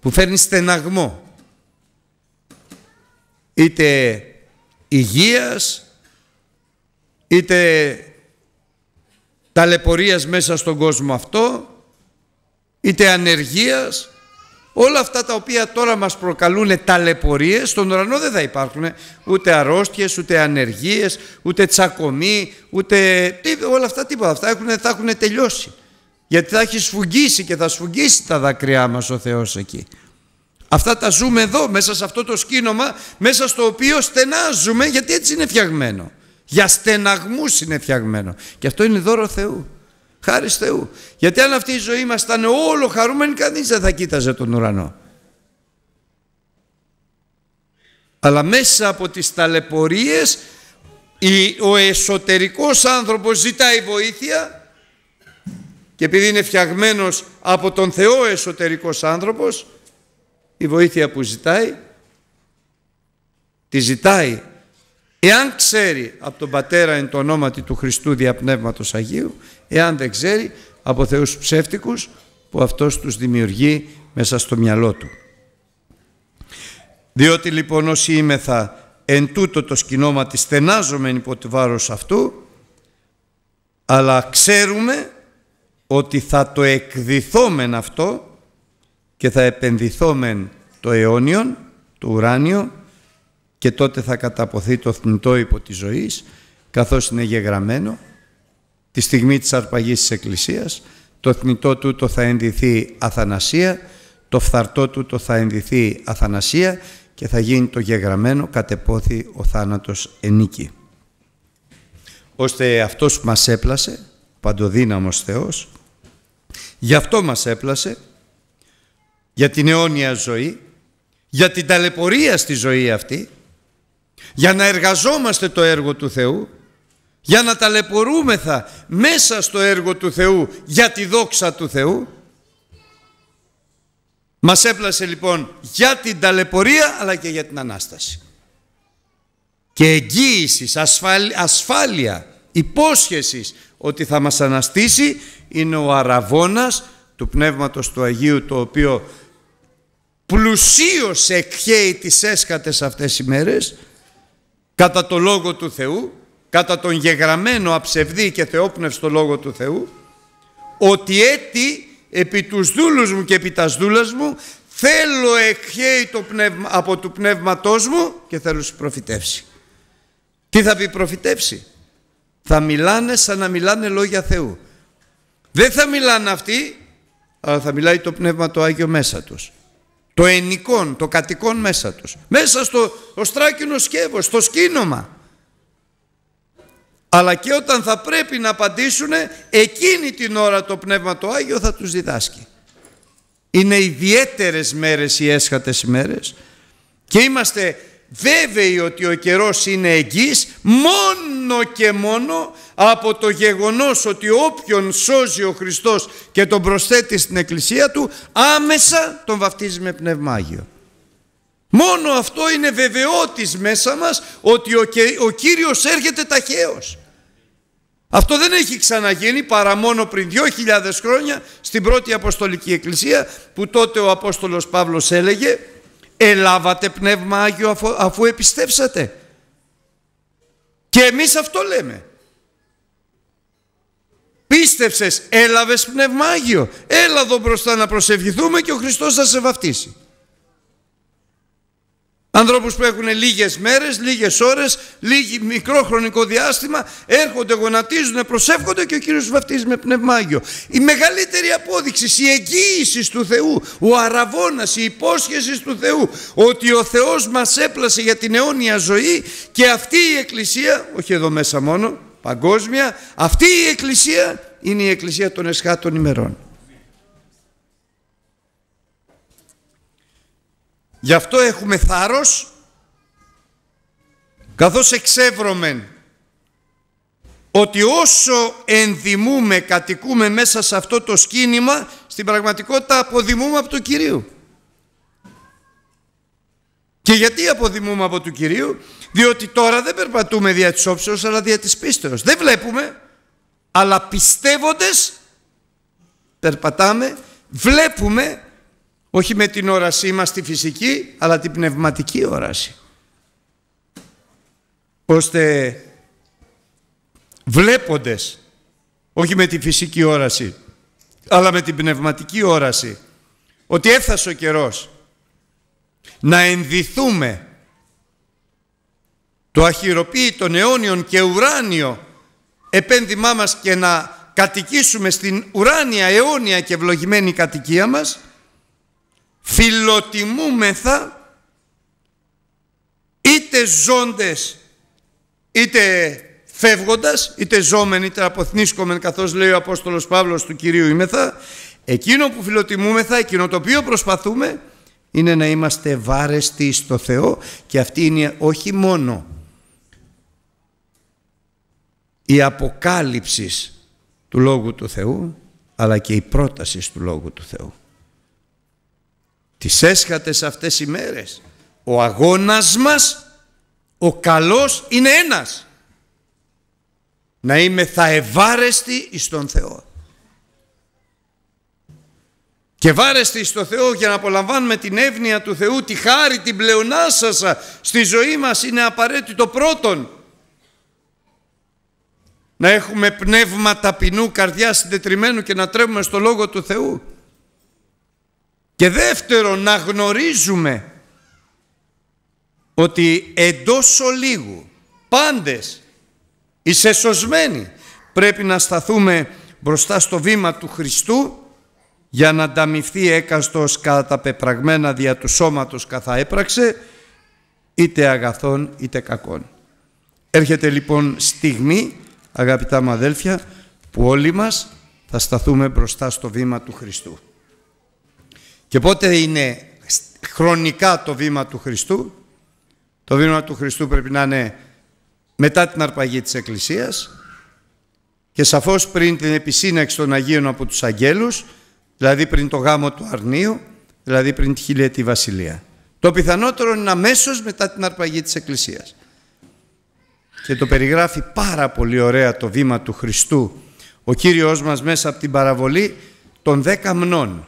που φέρνει στεναγμό. Είτε υγείας, είτε ταλαιπωρίας μέσα στον κόσμο αυτό, είτε ανεργίας, όλα αυτά τα οποία τώρα μας προκαλούν ταλαιπωρίες, στον ουρανό δεν θα υπάρχουν ούτε αρρώστιες, ούτε ανεργίες, ούτε τσακωμοί, ούτε όλα αυτά τίποτα, αυτά έχουν, θα έχουν τελειώσει. Γιατί θα έχεις σφουγγίσει και θα σφουγγίσει τα δάκρυά μας ο Θεός εκεί. Αυτά τα ζούμε εδώ, μέσα σε αυτό το σκήνομα, μέσα στο οποίο στενάζουμε, γιατί έτσι είναι φτιαγμένο. Για στεναγμούς είναι φτιαγμένο. Και αυτό είναι δώρο Θεού. Χάρη Θεού. Γιατί αν αυτή η ζωή μας ήταν όλο χαρούμενη, κανείς δεν θα κοίταζε τον ουρανό. Αλλά μέσα από τις ταλαιπωρίες, ο εσωτερικός άνθρωπος ζητάει βοήθεια και επειδή είναι φτιαγμένος από τον Θεό εσωτερικός άνθρωπος, η βοήθεια που ζητάει, τη ζητάει. Εάν ξέρει από τον Πατέρα εν το ονόματι του Χριστού Πνεύματος Αγίου, εάν δεν ξέρει από θεούς ψεύτικους που αυτός τους δημιουργεί μέσα στο μυαλό του. Διότι λοιπόν όσοι είμεθα εν τούτο το σκηνόματι στενάζομεν υπό τη βάρος αυτού, αλλά ξέρουμε ότι θα το εκδηθώμεν αυτό και θα επενδυθόμεν το αιώνιον, το ουράνιο και τότε θα καταποθεί το θνητό υπό της ζωής καθώς είναι γεγραμμένο τη στιγμή της αρπαγής της Εκκλησίας το θνητό του το θα ενδυθεί αθανασία το φθαρτό του το θα ενδυθεί αθανασία και θα γίνει το γεγραμμένο κατεπόθη ο θάνατος ενίκη ώστε αυτός που μας έπλασε παντοδύναμος Θεός γι' αυτό μας έπλασε για την αιώνια ζωή, για την ταλαιπωρία στη ζωή αυτή, για να εργαζόμαστε το έργο του Θεού, για να ταλαιπωρούμεθα μέσα στο έργο του Θεού για τη δόξα του Θεού. Μας έπλασε λοιπόν για την ταλαιπωρία αλλά και για την Ανάσταση. Και εγγύησης, ασφάλεια, υπόσχεσης υπόσχεσης ότι θα μας αναστήσει είναι ο αραβώνας του Πνεύματος του Αγίου το οποίο πλουσίως εκχέει τις έσκατες αυτές οι μέρες κατά το Λόγο του Θεού, κατά τον γεγραμμένο αψευδή και θεόπνευστο Λόγο του Θεού ότι έτσι επί τους δούλους μου και επί τας δούλας μου θέλω εκχέει το πνεύμα, από του πνεύματός μου και θέλω σου προφητεύσει. Τι θα πει προφητεύσει. Θα μιλάνε σαν να μιλάνε λόγια Θεού. Δεν θα μιλάνε αυτοί, αλλά θα μιλάει το Πνεύμα το Άγιο μέσα τους το ενικόν, το κατοικών μέσα τους. Μέσα στο οστράκινο σκεύος, στο σκήνομα. Αλλά και όταν θα πρέπει να απαντήσουν, εκείνη την ώρα το Πνεύμα το Άγιο θα τους διδάσκει. Είναι ιδιαίτερες μέρες οι έσχατες μέρες και είμαστε βέβαιοι ότι ο καιρός είναι εγγύς μόνο και μόνο από το γεγονός ότι όποιον σώζει ο Χριστός και τον προσθέτει στην εκκλησία του άμεσα τον βαφτίζει με πνευμάγιο. Μόνο αυτό είναι βεβαιότης μέσα μας ότι ο Κύριος έρχεται ταχαίως. Αυτό δεν έχει ξαναγίνει παρά μόνο πριν δυο 2.000 χρόνια στην πρώτη Αποστολική Εκκλησία που τότε ο Απόστολος Παύλος έλεγε Ελάβατε Πνεύμα Άγιο αφού, αφού επιστέψατε. Και εμείς αυτό λέμε. Πίστεψες, έλαβες Πνεύμα Άγιο. Έλα εδώ μπροστά να προσευχηθούμε και ο Χριστός θα σε βαφτίσει. Ανθρώπους που έχουν λίγες μέρες, λίγες ώρες, λίγη, μικρό χρονικό διάστημα, έρχονται, γονατίζουν, προσεύχονται και ο Κύριος βαφτίζει με πνευμάγιο Η μεγαλύτερη απόδειξη, η εγγύησης του Θεού, ο αραβώνας, η υπόσχεσης του Θεού, ότι ο Θεός μας έπλασε για την αιώνια ζωή και αυτή η Εκκλησία, όχι εδώ μέσα μόνο, παγκόσμια, αυτή η Εκκλησία είναι η Εκκλησία των Εσχάτων ημερών. Γι' αυτό έχουμε θάρρος, καθώς εξεύρωμεν ότι όσο ενδημούμε, κατοικούμε μέσα σε αυτό το σκήνημα, στην πραγματικότητα αποδημούμε από τον Κυρίου. Και γιατί αποδημούμε από του Κυρίου, διότι τώρα δεν περπατούμε δια της όψεως, αλλά δια της πίστεως. Δεν βλέπουμε, αλλά πιστεύοντες περπατάμε, βλέπουμε όχι με την όρασή μας τη φυσική, αλλά την πνευματική όραση. Ώστε βλέποντες, όχι με τη φυσική όραση, αλλά με την πνευματική όραση, ότι έφτασε ο καιρός να ενδυθούμε το αχυροποίητον αιώνιον και ουράνιο επένδυμά μας και να κατοικήσουμε στην ουράνια αιώνια και ευλογημένη κατοικία μας φιλοτιμούμεθα είτε ζώντες είτε φεύγοντας είτε ζώμεν είτε αποθνίσκομεν καθώς λέει ο Απόστολος Παύλος του Κυρίου ημεθα εκείνο που φιλοτιμούμεθα εκείνο το οποίο προσπαθούμε είναι να είμαστε βάρεστοι στο Θεό και αυτή είναι όχι μόνο η αποκάλυψης του Λόγου του Θεού αλλά και η πρότασης του Λόγου του Θεού τις έσχατες αυτές οι μέρες ο αγώνας μας ο καλός είναι ένας να είμαι θα ευάρεστη εις τον Θεό και βάρεστη τον Θεό για να απολαμβάνουμε την εύνοια του Θεού, τη χάρη, την πλεονάσασα στη ζωή μας είναι απαραίτητο πρώτον. Να έχουμε πνεύμα ταπεινού, καρδιάς συντετριμένου και να τρέχουμε στο Λόγο του Θεού. Και δεύτερον να γνωρίζουμε ότι εντός ολίγου πάντες είσαι σωσμένοι πρέπει να σταθούμε μπροστά στο βήμα του Χριστού για να ανταμυφθεί έκαστος κατά τα πεπραγμένα δια του σώματος καθά έπραξε είτε αγαθών είτε κακών. Έρχεται λοιπόν στιγμή αγαπητά μου αδέλφια που όλοι μας θα σταθούμε μπροστά στο βήμα του Χριστού. Και πότε είναι χρονικά το βήμα του Χριστού. Το βήμα του Χριστού πρέπει να είναι μετά την αρπαγή της Εκκλησίας και σαφώς πριν την επισύναξη των Αγίων από τους Αγγέλους, δηλαδή πριν το γάμο του Αρνίου, δηλαδή πριν τη χιλιετή βασιλεία. Το πιθανότερο είναι αμέσως μετά την αρπαγή της Εκκλησίας. Και το περιγράφει πάρα πολύ ωραία το βήμα του Χριστού. Ο Κύριος μας μέσα από την παραβολή των δέκα μνών.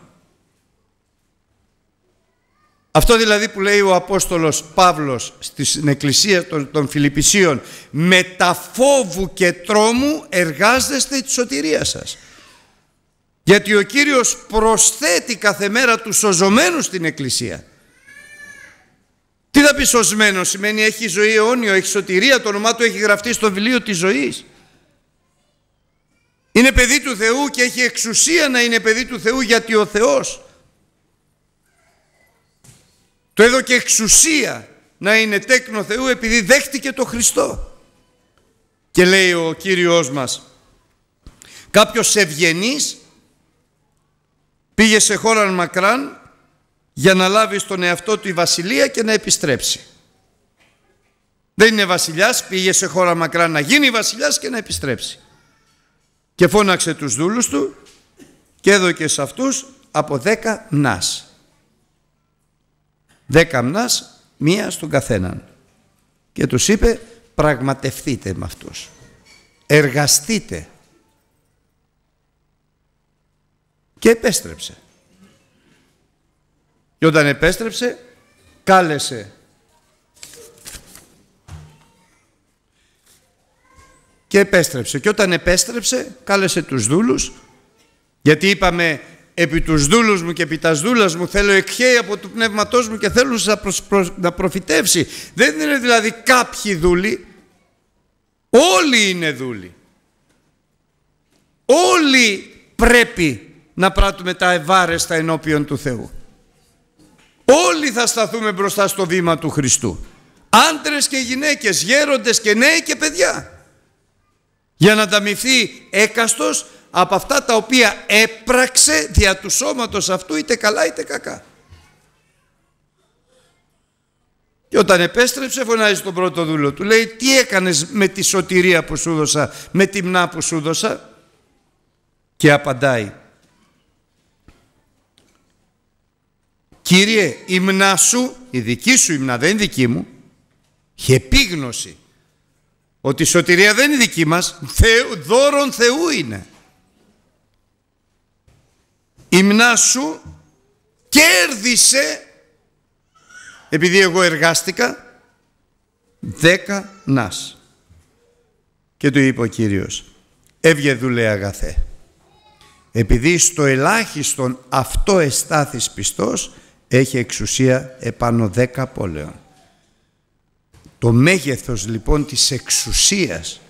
Αυτό δηλαδή που λέει ο Απόστολος Παύλος στην Εκκλησία των, των Φιλιππισίων «Με τα φόβου και τρόμου εργάζεστε τη σωτηρία σας». Γιατί ο Κύριος προσθέτει κάθε μέρα τους σωζωμένους στην Εκκλησία. Τι θα πει σωσμένο σημαίνει έχει ζωή αιώνιο, έχει σωτηρία, το όνομά του έχει γραφτεί στο βιβλίο της ζωής. Είναι παιδί του Θεού και έχει εξουσία να είναι παιδί του Θεού γιατί ο Θεός το έδωκε εξουσία να είναι τέκνο Θεού επειδή δέχτηκε το Χριστό. Και λέει ο Κύριος μας, κάποιος ευγενής πήγε σε χώρα μακράν για να λάβει στον εαυτό του η βασιλεία και να επιστρέψει. Δεν είναι βασιλιάς, πήγε σε χώρα μακράν να γίνει βασιλιάς και να επιστρέψει. Και φώναξε τους δούλους του και έδωκε σε αυτούς από δέκα νάς δέκα μία στον καθέναν. Και τους είπε πραγματευτείτε με αυτούς. Εργαστείτε. Και επέστρεψε. Και όταν επέστρεψε, κάλεσε και επέστρεψε. Και όταν επέστρεψε, κάλεσε τους δούλους, γιατί είπαμε επί τους δούλους μου και επί τας δούλας μου θέλω εκχέει από του πνεύματός μου και θέλω να, να προφητεύσει. Δεν είναι δηλαδή κάποιοι δούλοι, όλοι είναι δούλοι. Όλοι πρέπει να πράττουμε τα ευάρεστα ενώπιον του Θεού. Όλοι θα σταθούμε μπροστά στο βήμα του Χριστού. Άντρες και γυναίκες, γέροντες και νέοι και παιδιά. Για να ταμιθεί έκαστος από αυτά τα οποία έπραξε δια του σώματος αυτού είτε καλά είτε κακά. Και όταν επέστρεψε φωνάζει τον πρώτο δούλο του. Λέει τι έκανες με τη σωτηρία που σου δώσα, με τη μνά που σου δώσα. Και απαντάει. Κύριε η μνά σου, η δική σου η μνά δεν είναι δική μου. Είχε επίγνωση ότι η σωτηρία δεν είναι δική μας, δώρον Θεού είναι η μνά σου κέρδισε επειδή εγώ εργάστηκα δέκα νάς και του είπε ο Κύριος έβγε δουλε αγαθέ επειδή στο ελάχιστον αυτό εστάθης πιστός έχει εξουσία επάνω δέκα πόλεων το μέγεθος λοιπόν της εξουσίας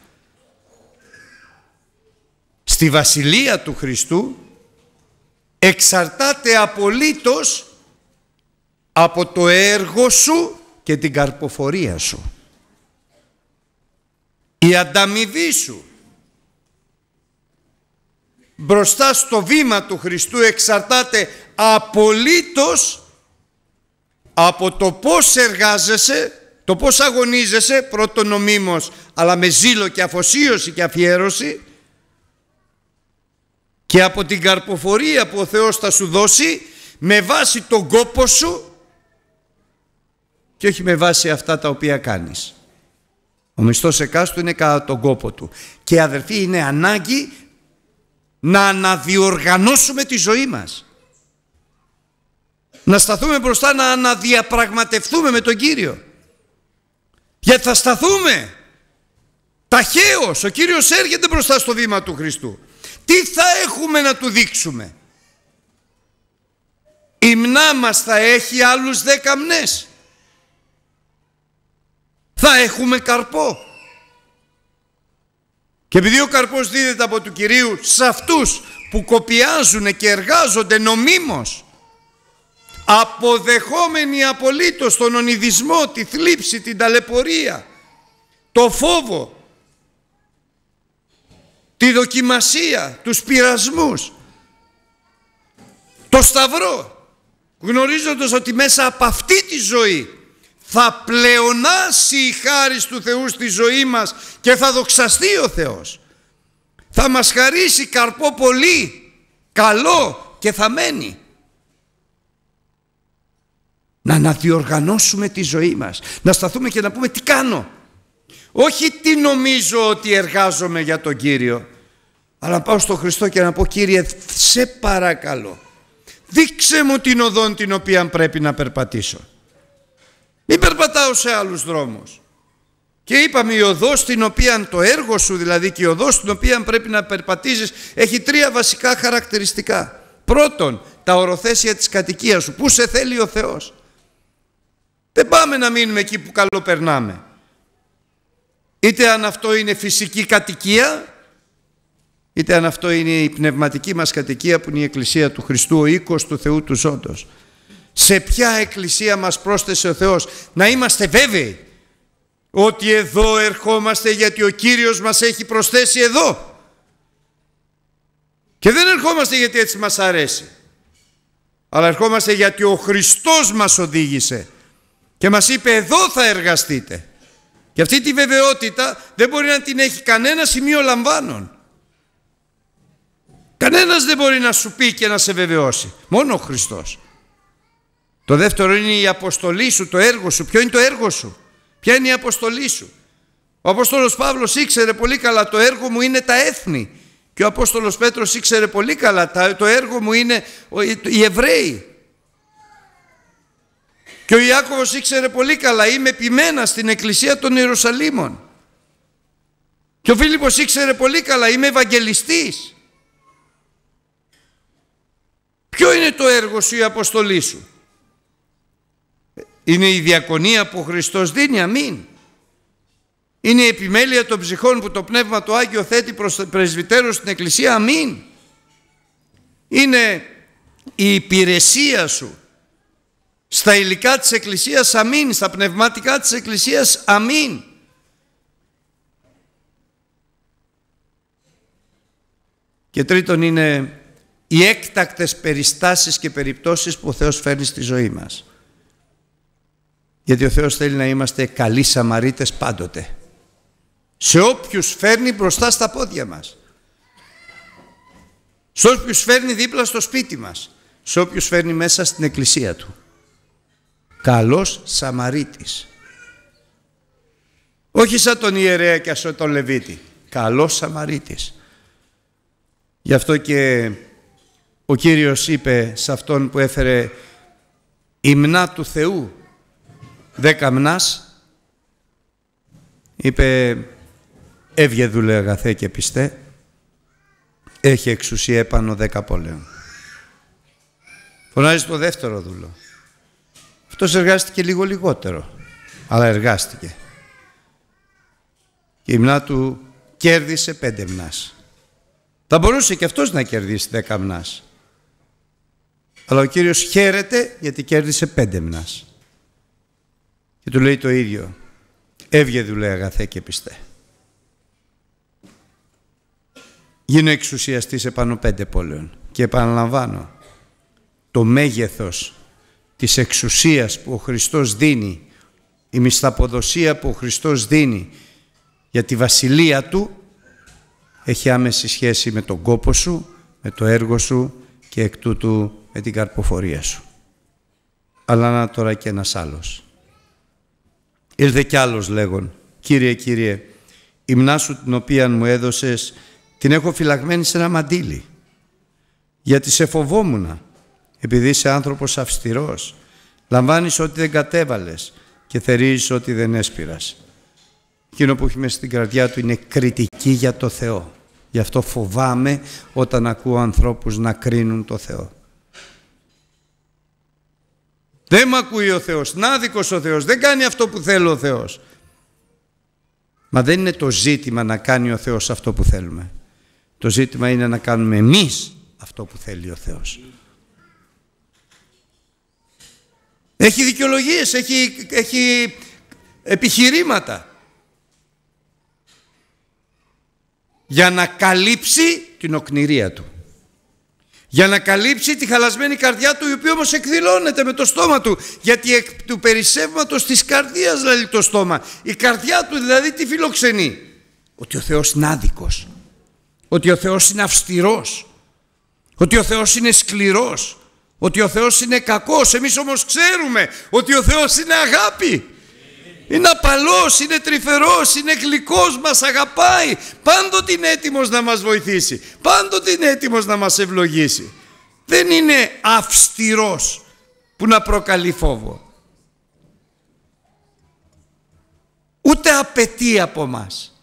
στη βασιλεία του Χριστού εξαρτάται απολύτως από το έργο σου και την καρποφορία σου. Η ανταμοιβή σου μπροστά στο βήμα του Χριστού εξαρτάται απολύτως από το πώς εργάζεσαι, το πώς αγωνίζεσαι, πρώτο νομίμως, αλλά με ζήλο και αφοσίωση και αφιέρωση, και από την καρποφορία που ο Θεός θα σου δώσει με βάση τον κόπο σου και όχι με βάση αυτά τα οποία κάνεις. Ο μισθός εκάστου είναι κατά τον κόπο του. Και αδερφοί είναι ανάγκη να αναδιοργανώσουμε τη ζωή μας. Να σταθούμε μπροστά να αναδιαπραγματευτούμε με τον Κύριο. Γιατί θα σταθούμε ταχαίως. Ο Κύριος έρχεται μπροστά στο βήμα του Χριστού τι θα έχουμε να του δείξουμε. Η μνά μας θα έχει άλλους δέκα μνές. Θα έχουμε καρπό. Και επειδή ο καρπός δίδεται από του Κυρίου σε αυτούς που κοπιάζουν και εργάζονται νομίμως, αποδεχόμενοι απολύτως τον ονειδισμό, τη θλίψη, την ταλαιπωρία, το φόβο, τη δοκιμασία, τους πειρασμούς, το σταυρό, γνωρίζοντας ότι μέσα από αυτή τη ζωή θα πλεονάσει η χάρη του Θεού στη ζωή μας και θα δοξαστεί ο Θεός. Θα μας χαρίσει καρπό πολύ, καλό και θα μένει. Να αναδιοργανώσουμε τη ζωή μας. Να σταθούμε και να πούμε τι κάνω. Όχι νομίζω ότι εργάζομαι για τον Κύριο. Αλλά πάω στον Χριστό και να πω Κύριε σε παρακαλώ δείξε μου την οδόν την οποία πρέπει να περπατήσω. Μην περπατάω σε άλλους δρόμους. Και είπαμε η οδός την οποία το έργο σου δηλαδή και η οδός την οποία πρέπει να περπατήσεις έχει τρία βασικά χαρακτηριστικά. Πρώτον, τα οροθέσια της κατοικίας σου. Πού σε θέλει ο Θεός. Δεν πάμε να μείνουμε εκεί που καλό περνάμε. Είτε αν αυτό είναι φυσική κατοικία, είτε αν αυτό είναι η πνευματική μας κατοικία που είναι η Εκκλησία του Χριστού, ο οίκος του Θεού του Ζώντος. Σε ποια εκκλησία μας πρόσθεσε ο Θεός να είμαστε βέβαιοι ότι εδώ ερχόμαστε γιατί ο Κύριος μας έχει προσθέσει εδώ. Και δεν ερχόμαστε γιατί έτσι μας αρέσει. Αλλά ερχόμαστε γιατί ο Χριστός μας οδήγησε και μας είπε εδώ θα εργαστείτε. Και αυτή τη βεβαιότητα δεν μπορεί να την έχει κανένα σημείο λαμβάνων. Κανένας δεν μπορεί να σου πει και να σε βεβαιώσει. Μόνο ο Χριστός. Το δεύτερο είναι η αποστολή σου, το έργο σου. Ποιο είναι το έργο σου. Ποια είναι η αποστολή σου. Ο Απόστολος Παύλος ήξερε πολύ καλά το έργο μου είναι τα έθνη. Και ο Απόστολος Πέτρος ήξερε πολύ καλά το έργο μου είναι οι Εβραίοι. Και ο Ιάκωβος ήξερε πολύ καλά, είμαι επιμένα στην εκκλησία των Ιερουσαλήμων. Και ο Φίλιππος ήξερε πολύ καλά, είμαι ευαγγελιστής. Ποιο είναι το έργο σου, η αποστολή σου. Είναι η διακονία που ο Χριστός δίνει, αμήν. Είναι η επιμέλεια των ψυχών που το Πνεύμα το Άγιο θέτει προς πρεσβυτέρου στην Εκκλησία, αμήν. Είναι η υπηρεσία σου στα υλικά της Εκκλησίας αμήν, στα πνευματικά της Εκκλησίας αμήν. Και τρίτον είναι οι έκτακτες περιστάσεις και περιπτώσεις που ο Θεός φέρνει στη ζωή μας. Γιατί ο Θεός θέλει να είμαστε καλοί Σαμαρίτες πάντοτε. Σε όποιους φέρνει μπροστά στα πόδια μας. Σε όποιους φέρνει δίπλα στο σπίτι μας. Σε όποιους φέρνει μέσα στην εκκλησία Του καλός Σαμαρίτης. Όχι σαν τον ιερέα και σαν τον Λεβίτη. Καλός Σαμαρίτης. Γι' αυτό και ο Κύριος είπε σε αυτόν που έφερε ημνά του Θεού, δέκα μνάς», είπε «Έβγε δουλε αγαθέ και πιστέ, έχει εξουσία επάνω δέκα πολέων». Φωνάζει το δεύτερο δούλο. Αυτός εργάστηκε λίγο λιγότερο, αλλά εργάστηκε. Και η μνά του κέρδισε πέντε μνάς. Θα μπορούσε και αυτός να κερδίσει δέκα μνάς. Αλλά ο Κύριος χαίρεται γιατί κέρδισε πέντε μνάς. Και του λέει το ίδιο. Έβγε δουλε αγαθέ και πιστέ. Γίνω εξουσιαστής επάνω πέντε πόλεων. Και επαναλαμβάνω, το μέγεθος της εξουσίας που ο Χριστός δίνει, η μισθαποδοσία που ο Χριστός δίνει για τη βασιλεία Του, έχει άμεση σχέση με τον κόπο σου, με το έργο σου και εκ τούτου με την καρποφορία σου. Αλλά να τώρα και ένας άλλος. Ήρθε κι άλλος λέγον, «Κύριε, Κύριε, η μνά σου την οποία μου έδωσες την έχω φυλαγμένη σε ένα μαντίλι, γιατί σε φοβόμουνα επειδή είσαι άνθρωπος αυστηρός. Λαμβάνεις ό,τι δεν κατέβαλες και θερίζεις ό,τι δεν έσπειρας. Εκείνο που έχει μέσα στην καρδιά του είναι κριτική για το Θεό. Γι' αυτό φοβάμαι όταν ακούω ανθρώπους να κρίνουν το Θεό. Δεν μ' ακούει ο Θεός, να ο Θεός, δεν κάνει αυτό που θέλει ο Θεός. Μα δεν είναι το ζήτημα να κάνει ο Θεός αυτό που θέλουμε. Το ζήτημα είναι να κάνουμε εμείς αυτό που θέλει ο Θεός. Έχει δικαιολογίες, έχει, έχει επιχειρήματα. Για να καλύψει την οκνηρία του. Για να καλύψει τη χαλασμένη καρδιά του, η οποία όμως εκδηλώνεται με το στόμα του. Γιατί εκ του περισσεύματος της καρδίας δηλαδή το στόμα. Η καρδιά του δηλαδή τη φιλοξενεί. Ότι ο Θεός είναι άδικος. Ότι ο Θεός είναι αυστηρός. Ότι ο Θεός είναι σκληρός ότι ο Θεός είναι κακός. Εμείς όμως ξέρουμε ότι ο Θεός είναι αγάπη. Είναι απαλός, είναι τρυφερός, είναι γλυκός, μας αγαπάει. Πάντοτε είναι έτοιμος να μας βοηθήσει. Πάντοτε είναι έτοιμος να μας ευλογήσει. Δεν είναι αυστηρός που να προκαλεί φόβο. Ούτε απαιτεί από μας.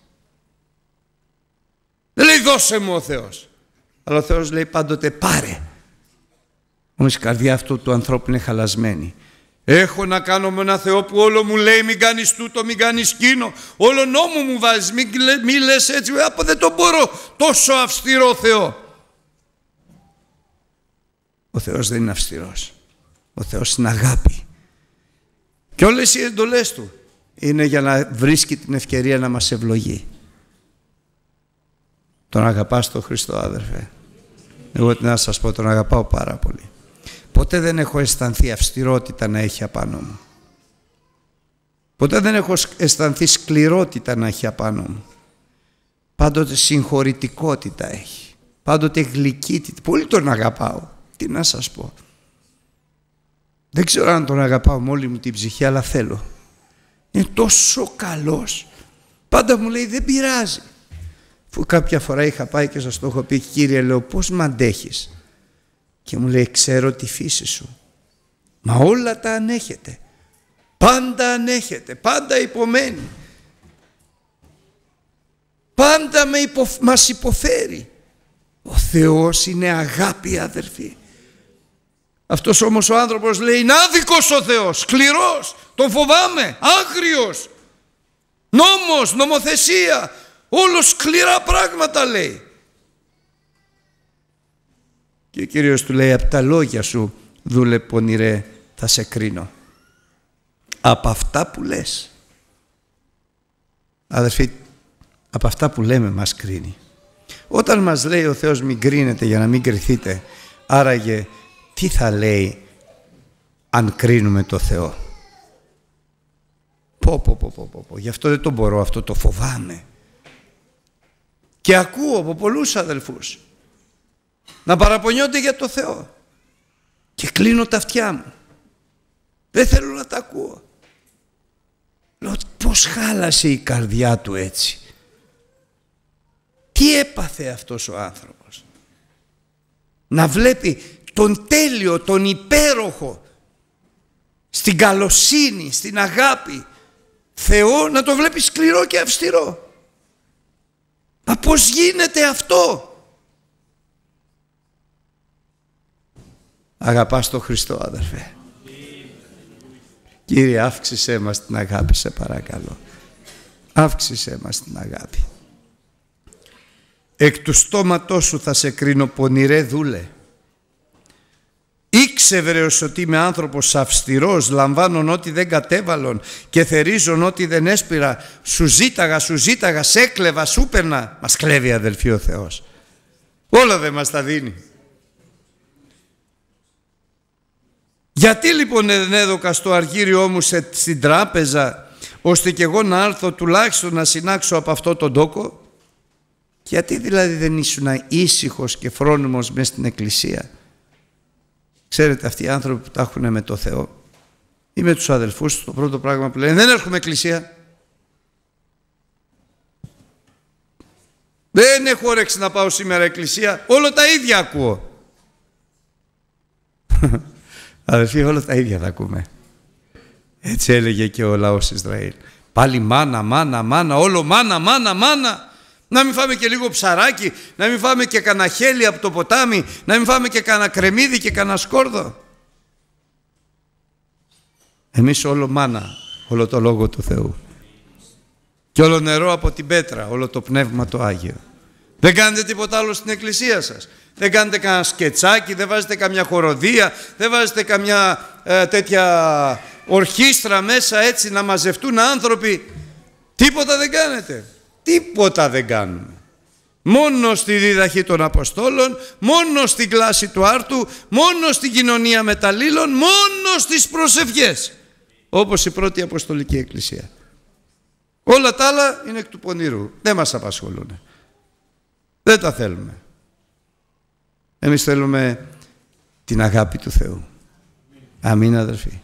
Δεν λέει δώσε μου ο Θεός. Αλλά ο Θεός λέει πάντοτε πάρε. Όμως η καρδιά αυτού του ανθρώπου είναι χαλασμένη. Έχω να κάνω με ένα Θεό που όλο μου λέει μην κάνεις τούτο, μην κάνεις εκείνο. Όλο νόμο μου βάζεις μην, λες έτσι. Ε, Από δεν τον μπορώ τόσο αυστηρό Θεό. Ο Θεός δεν είναι αυστηρός. Ο Θεός είναι αγάπη. Και όλες οι εντολές Του είναι για να βρίσκει την ευκαιρία να μας ευλογεί. Τον αγαπάς τον Χριστό, άδερφε. Εγώ τι να σας πω, τον αγαπάω πάρα πολύ. Ποτέ δεν έχω αισθανθεί αυστηρότητα να έχει απάνω μου. Ποτέ δεν έχω αισθανθεί σκληρότητα να έχει απάνω μου. Πάντοτε συγχωρητικότητα έχει. Πάντοτε γλυκύτητα. Πολύ τον αγαπάω. Τι να σας πω. Δεν ξέρω αν τον αγαπάω με όλη μου την ψυχή, αλλά θέλω. Είναι τόσο καλός. Πάντα μου λέει δεν πειράζει. Που κάποια φορά είχα πάει και σας το έχω πει, κύριε λέω πώς με αντέχεις και μου λέει ξέρω τη φύση σου μα όλα τα ανέχεται πάντα ανέχεται πάντα υπομένει πάντα με μας υποφέρει ο Θεός είναι αγάπη αδερφή. αυτός όμως ο άνθρωπος λέει είναι άδικος ο Θεός σκληρός τον φοβάμαι άγριος νόμος νομοθεσία όλο σκληρά πράγματα λέει και ο Κύριος του λέει, από τα λόγια σου δούλε πονηρέ θα σε κρίνω. Από αυτά που λες. Αδερφοί, από αυτά που λέμε μας κρίνει. Όταν μας λέει ο Θεός μην κρίνετε για να μην κριθείτε, άραγε τι θα λέει αν κρίνουμε το Θεό. Πω, πω, πω, πω, πω, γι' αυτό δεν το μπορώ, αυτό το φοβάμαι. Και ακούω από πολλούς αδελφούς να παραπονιόνται για το Θεό. Και κλείνω τα αυτιά μου. Δεν θέλω να τα ακούω. Λέω πώς χάλασε η καρδιά του έτσι. Τι έπαθε αυτός ο άνθρωπος. Να βλέπει τον τέλειο, τον υπέροχο, στην καλοσύνη, στην αγάπη, Θεό να το βλέπει σκληρό και αυστηρό. Μα πώς γίνεται αυτό. αγαπάς τον Χριστό αδερφέ. Κύριε αύξησέ μας την αγάπη σε παρακαλώ. Αύξησέ μας την αγάπη. Εκ του στόματός σου θα σε κρίνω πονηρέ δούλε. Ήξευρεως ότι είμαι άνθρωπος αυστηρός, λαμβάνων ότι δεν κατέβαλον και θερίζων ότι δεν έσπηρα. Σου ζήταγα, σου ζήταγα, σε έκλεβα, σου περνα. Μας κλέβει αδελφοί ο Θεός. Όλα δεν μας τα δίνει. Γιατί λοιπόν δεν έδωκα στο αργύριό μου σε, στην τράπεζα ώστε και εγώ να έρθω τουλάχιστον να συνάξω από αυτό τον τόκο. Γιατί δηλαδή δεν ήσουν ήσυχος και φρόνιμος μέσα στην εκκλησία. Ξέρετε αυτοί οι άνθρωποι που τα έχουν με το Θεό ή με τους αδελφούς το πρώτο πράγμα που λένε δεν έχουμε εκκλησία. Δεν έχω όρεξη να πάω σήμερα εκκλησία. Όλο τα ίδια ακούω. Αδελφοί, όλα τα ίδια θα ακούμε. Έτσι έλεγε και ο λαός Ισραήλ. Πάλι μάνα, μάνα, μάνα, όλο μάνα, μάνα, μάνα. Να μην φάμε και λίγο ψαράκι, να μην φάμε και κανένα χέλι από το ποτάμι, να μην φάμε και κανένα κρεμμύδι και κανένα σκόρδο. Εμείς όλο μάνα, όλο το Λόγο του Θεού. Και όλο νερό από την πέτρα, όλο το Πνεύμα το Άγιο. Δεν κάνετε τίποτα άλλο στην εκκλησία σας. Δεν κάνετε κανένα σκετσάκι, δεν βάζετε καμιά χοροδία, δεν βάζετε καμιά ε, τέτοια ορχήστρα μέσα έτσι να μαζευτούν άνθρωποι. Τίποτα δεν κάνετε. Τίποτα δεν κάνουμε. Μόνο στη διδαχή των Αποστόλων, μόνο στην κλάση του Άρτου, μόνο στην κοινωνία μεταλλήλων, μόνο στις προσευχές. Όπως η πρώτη Αποστολική Εκκλησία. Όλα τα άλλα είναι εκ του πονηρού. Δεν μας απασχολούν. Δεν τα θέλουμε. Εμείς θέλουμε την αγάπη του Θεού. Αμήν αδερφοί.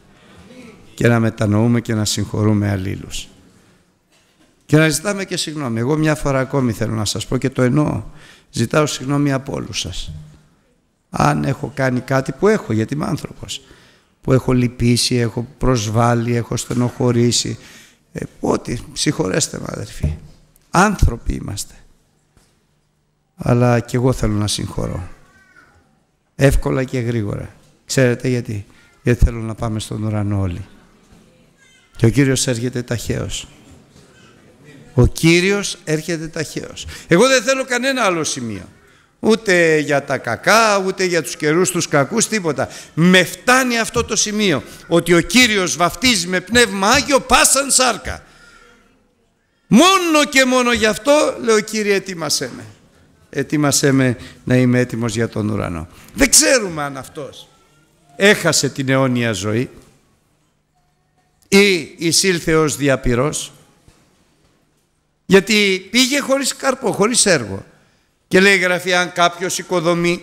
Και να μετανοούμε και να συγχωρούμε αλλήλους. Και να ζητάμε και συγγνώμη. Εγώ μια φορά ακόμη θέλω να σας πω και το εννοώ. Ζητάω συγγνώμη από όλους σας. Αν έχω κάνει κάτι που έχω, γιατί είμαι άνθρωπος. Που έχω λυπήσει, έχω προσβάλει, έχω στενοχωρήσει. Ε, ό,τι, συγχωρέστε με αδερφοί. Άνθρωποι είμαστε αλλά και εγώ θέλω να συγχωρώ. Εύκολα και γρήγορα. Ξέρετε γιατί. Γιατί θέλω να πάμε στον ουρανό όλοι. Και ο Κύριος έρχεται ταχαίως. Ο Κύριος έρχεται ταχαίως. Εγώ δεν θέλω κανένα άλλο σημείο. Ούτε για τα κακά, ούτε για τους καιρούς τους κακούς, τίποτα. Με φτάνει αυτό το σημείο. Ότι ο Κύριος βαφτίζει με πνεύμα Άγιο πάσαν σάρκα. Μόνο και μόνο γι' αυτό λέω Κύριε ετοίμασέ με ετοίμασέ με να είμαι έτοιμος για τον ουρανό. Δεν ξέρουμε αν αυτός έχασε την αιώνια ζωή ή εισήλθε ως διαπυρός γιατί πήγε χωρίς καρπό, χωρίς έργο και λέει η γραφή αν κάποιος οικοδομεί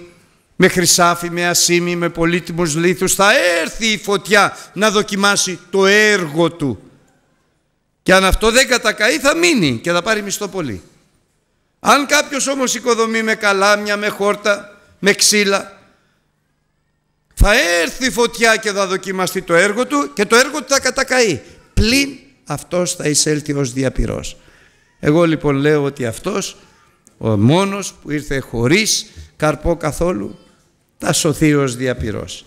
με χρυσάφι, με ασίμι, με πολύτιμους λίθους θα έρθει η φωτιά να δοκιμάσει το έργο του και αν αυτό δεν κατακαεί θα μείνει και θα πάρει μισθό πολύ. Αν κάποιος όμως οικοδομεί με καλάμια, με χόρτα, με ξύλα, θα έρθει φωτιά και θα δοκιμαστεί το έργο του και το έργο του θα κατακαεί. Πλην αυτός θα εισέλθει ως διαπυρός. Εγώ λοιπόν λέω ότι αυτός, ο μόνος που ήρθε χωρίς καρπό καθόλου, θα σωθεί ως διαπυρός.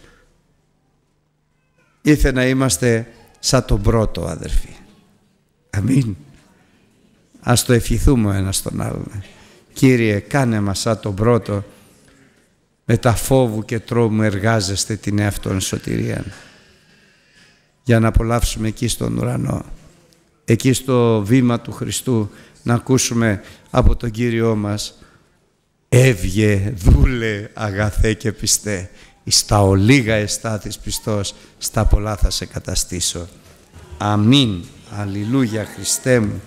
Ήθε να είμαστε σαν τον πρώτο αδερφή. Αμήν. Ας το ευχηθούμε ένας τον άλλον. Κύριε, κάνε μας σαν τον πρώτο, με τα φόβου και τρόμου εργάζεστε την εαυτόν σωτηρία για να απολαύσουμε εκεί στον ουρανό, εκεί στο βήμα του Χριστού, να ακούσουμε από τον Κύριό μας «Έβγε, δούλε, αγαθέ και πιστέ, στα ολίγα εστάθης πιστός, στα πολλά θα σε καταστήσω». Αμήν. Αλληλούια Χριστέ μου.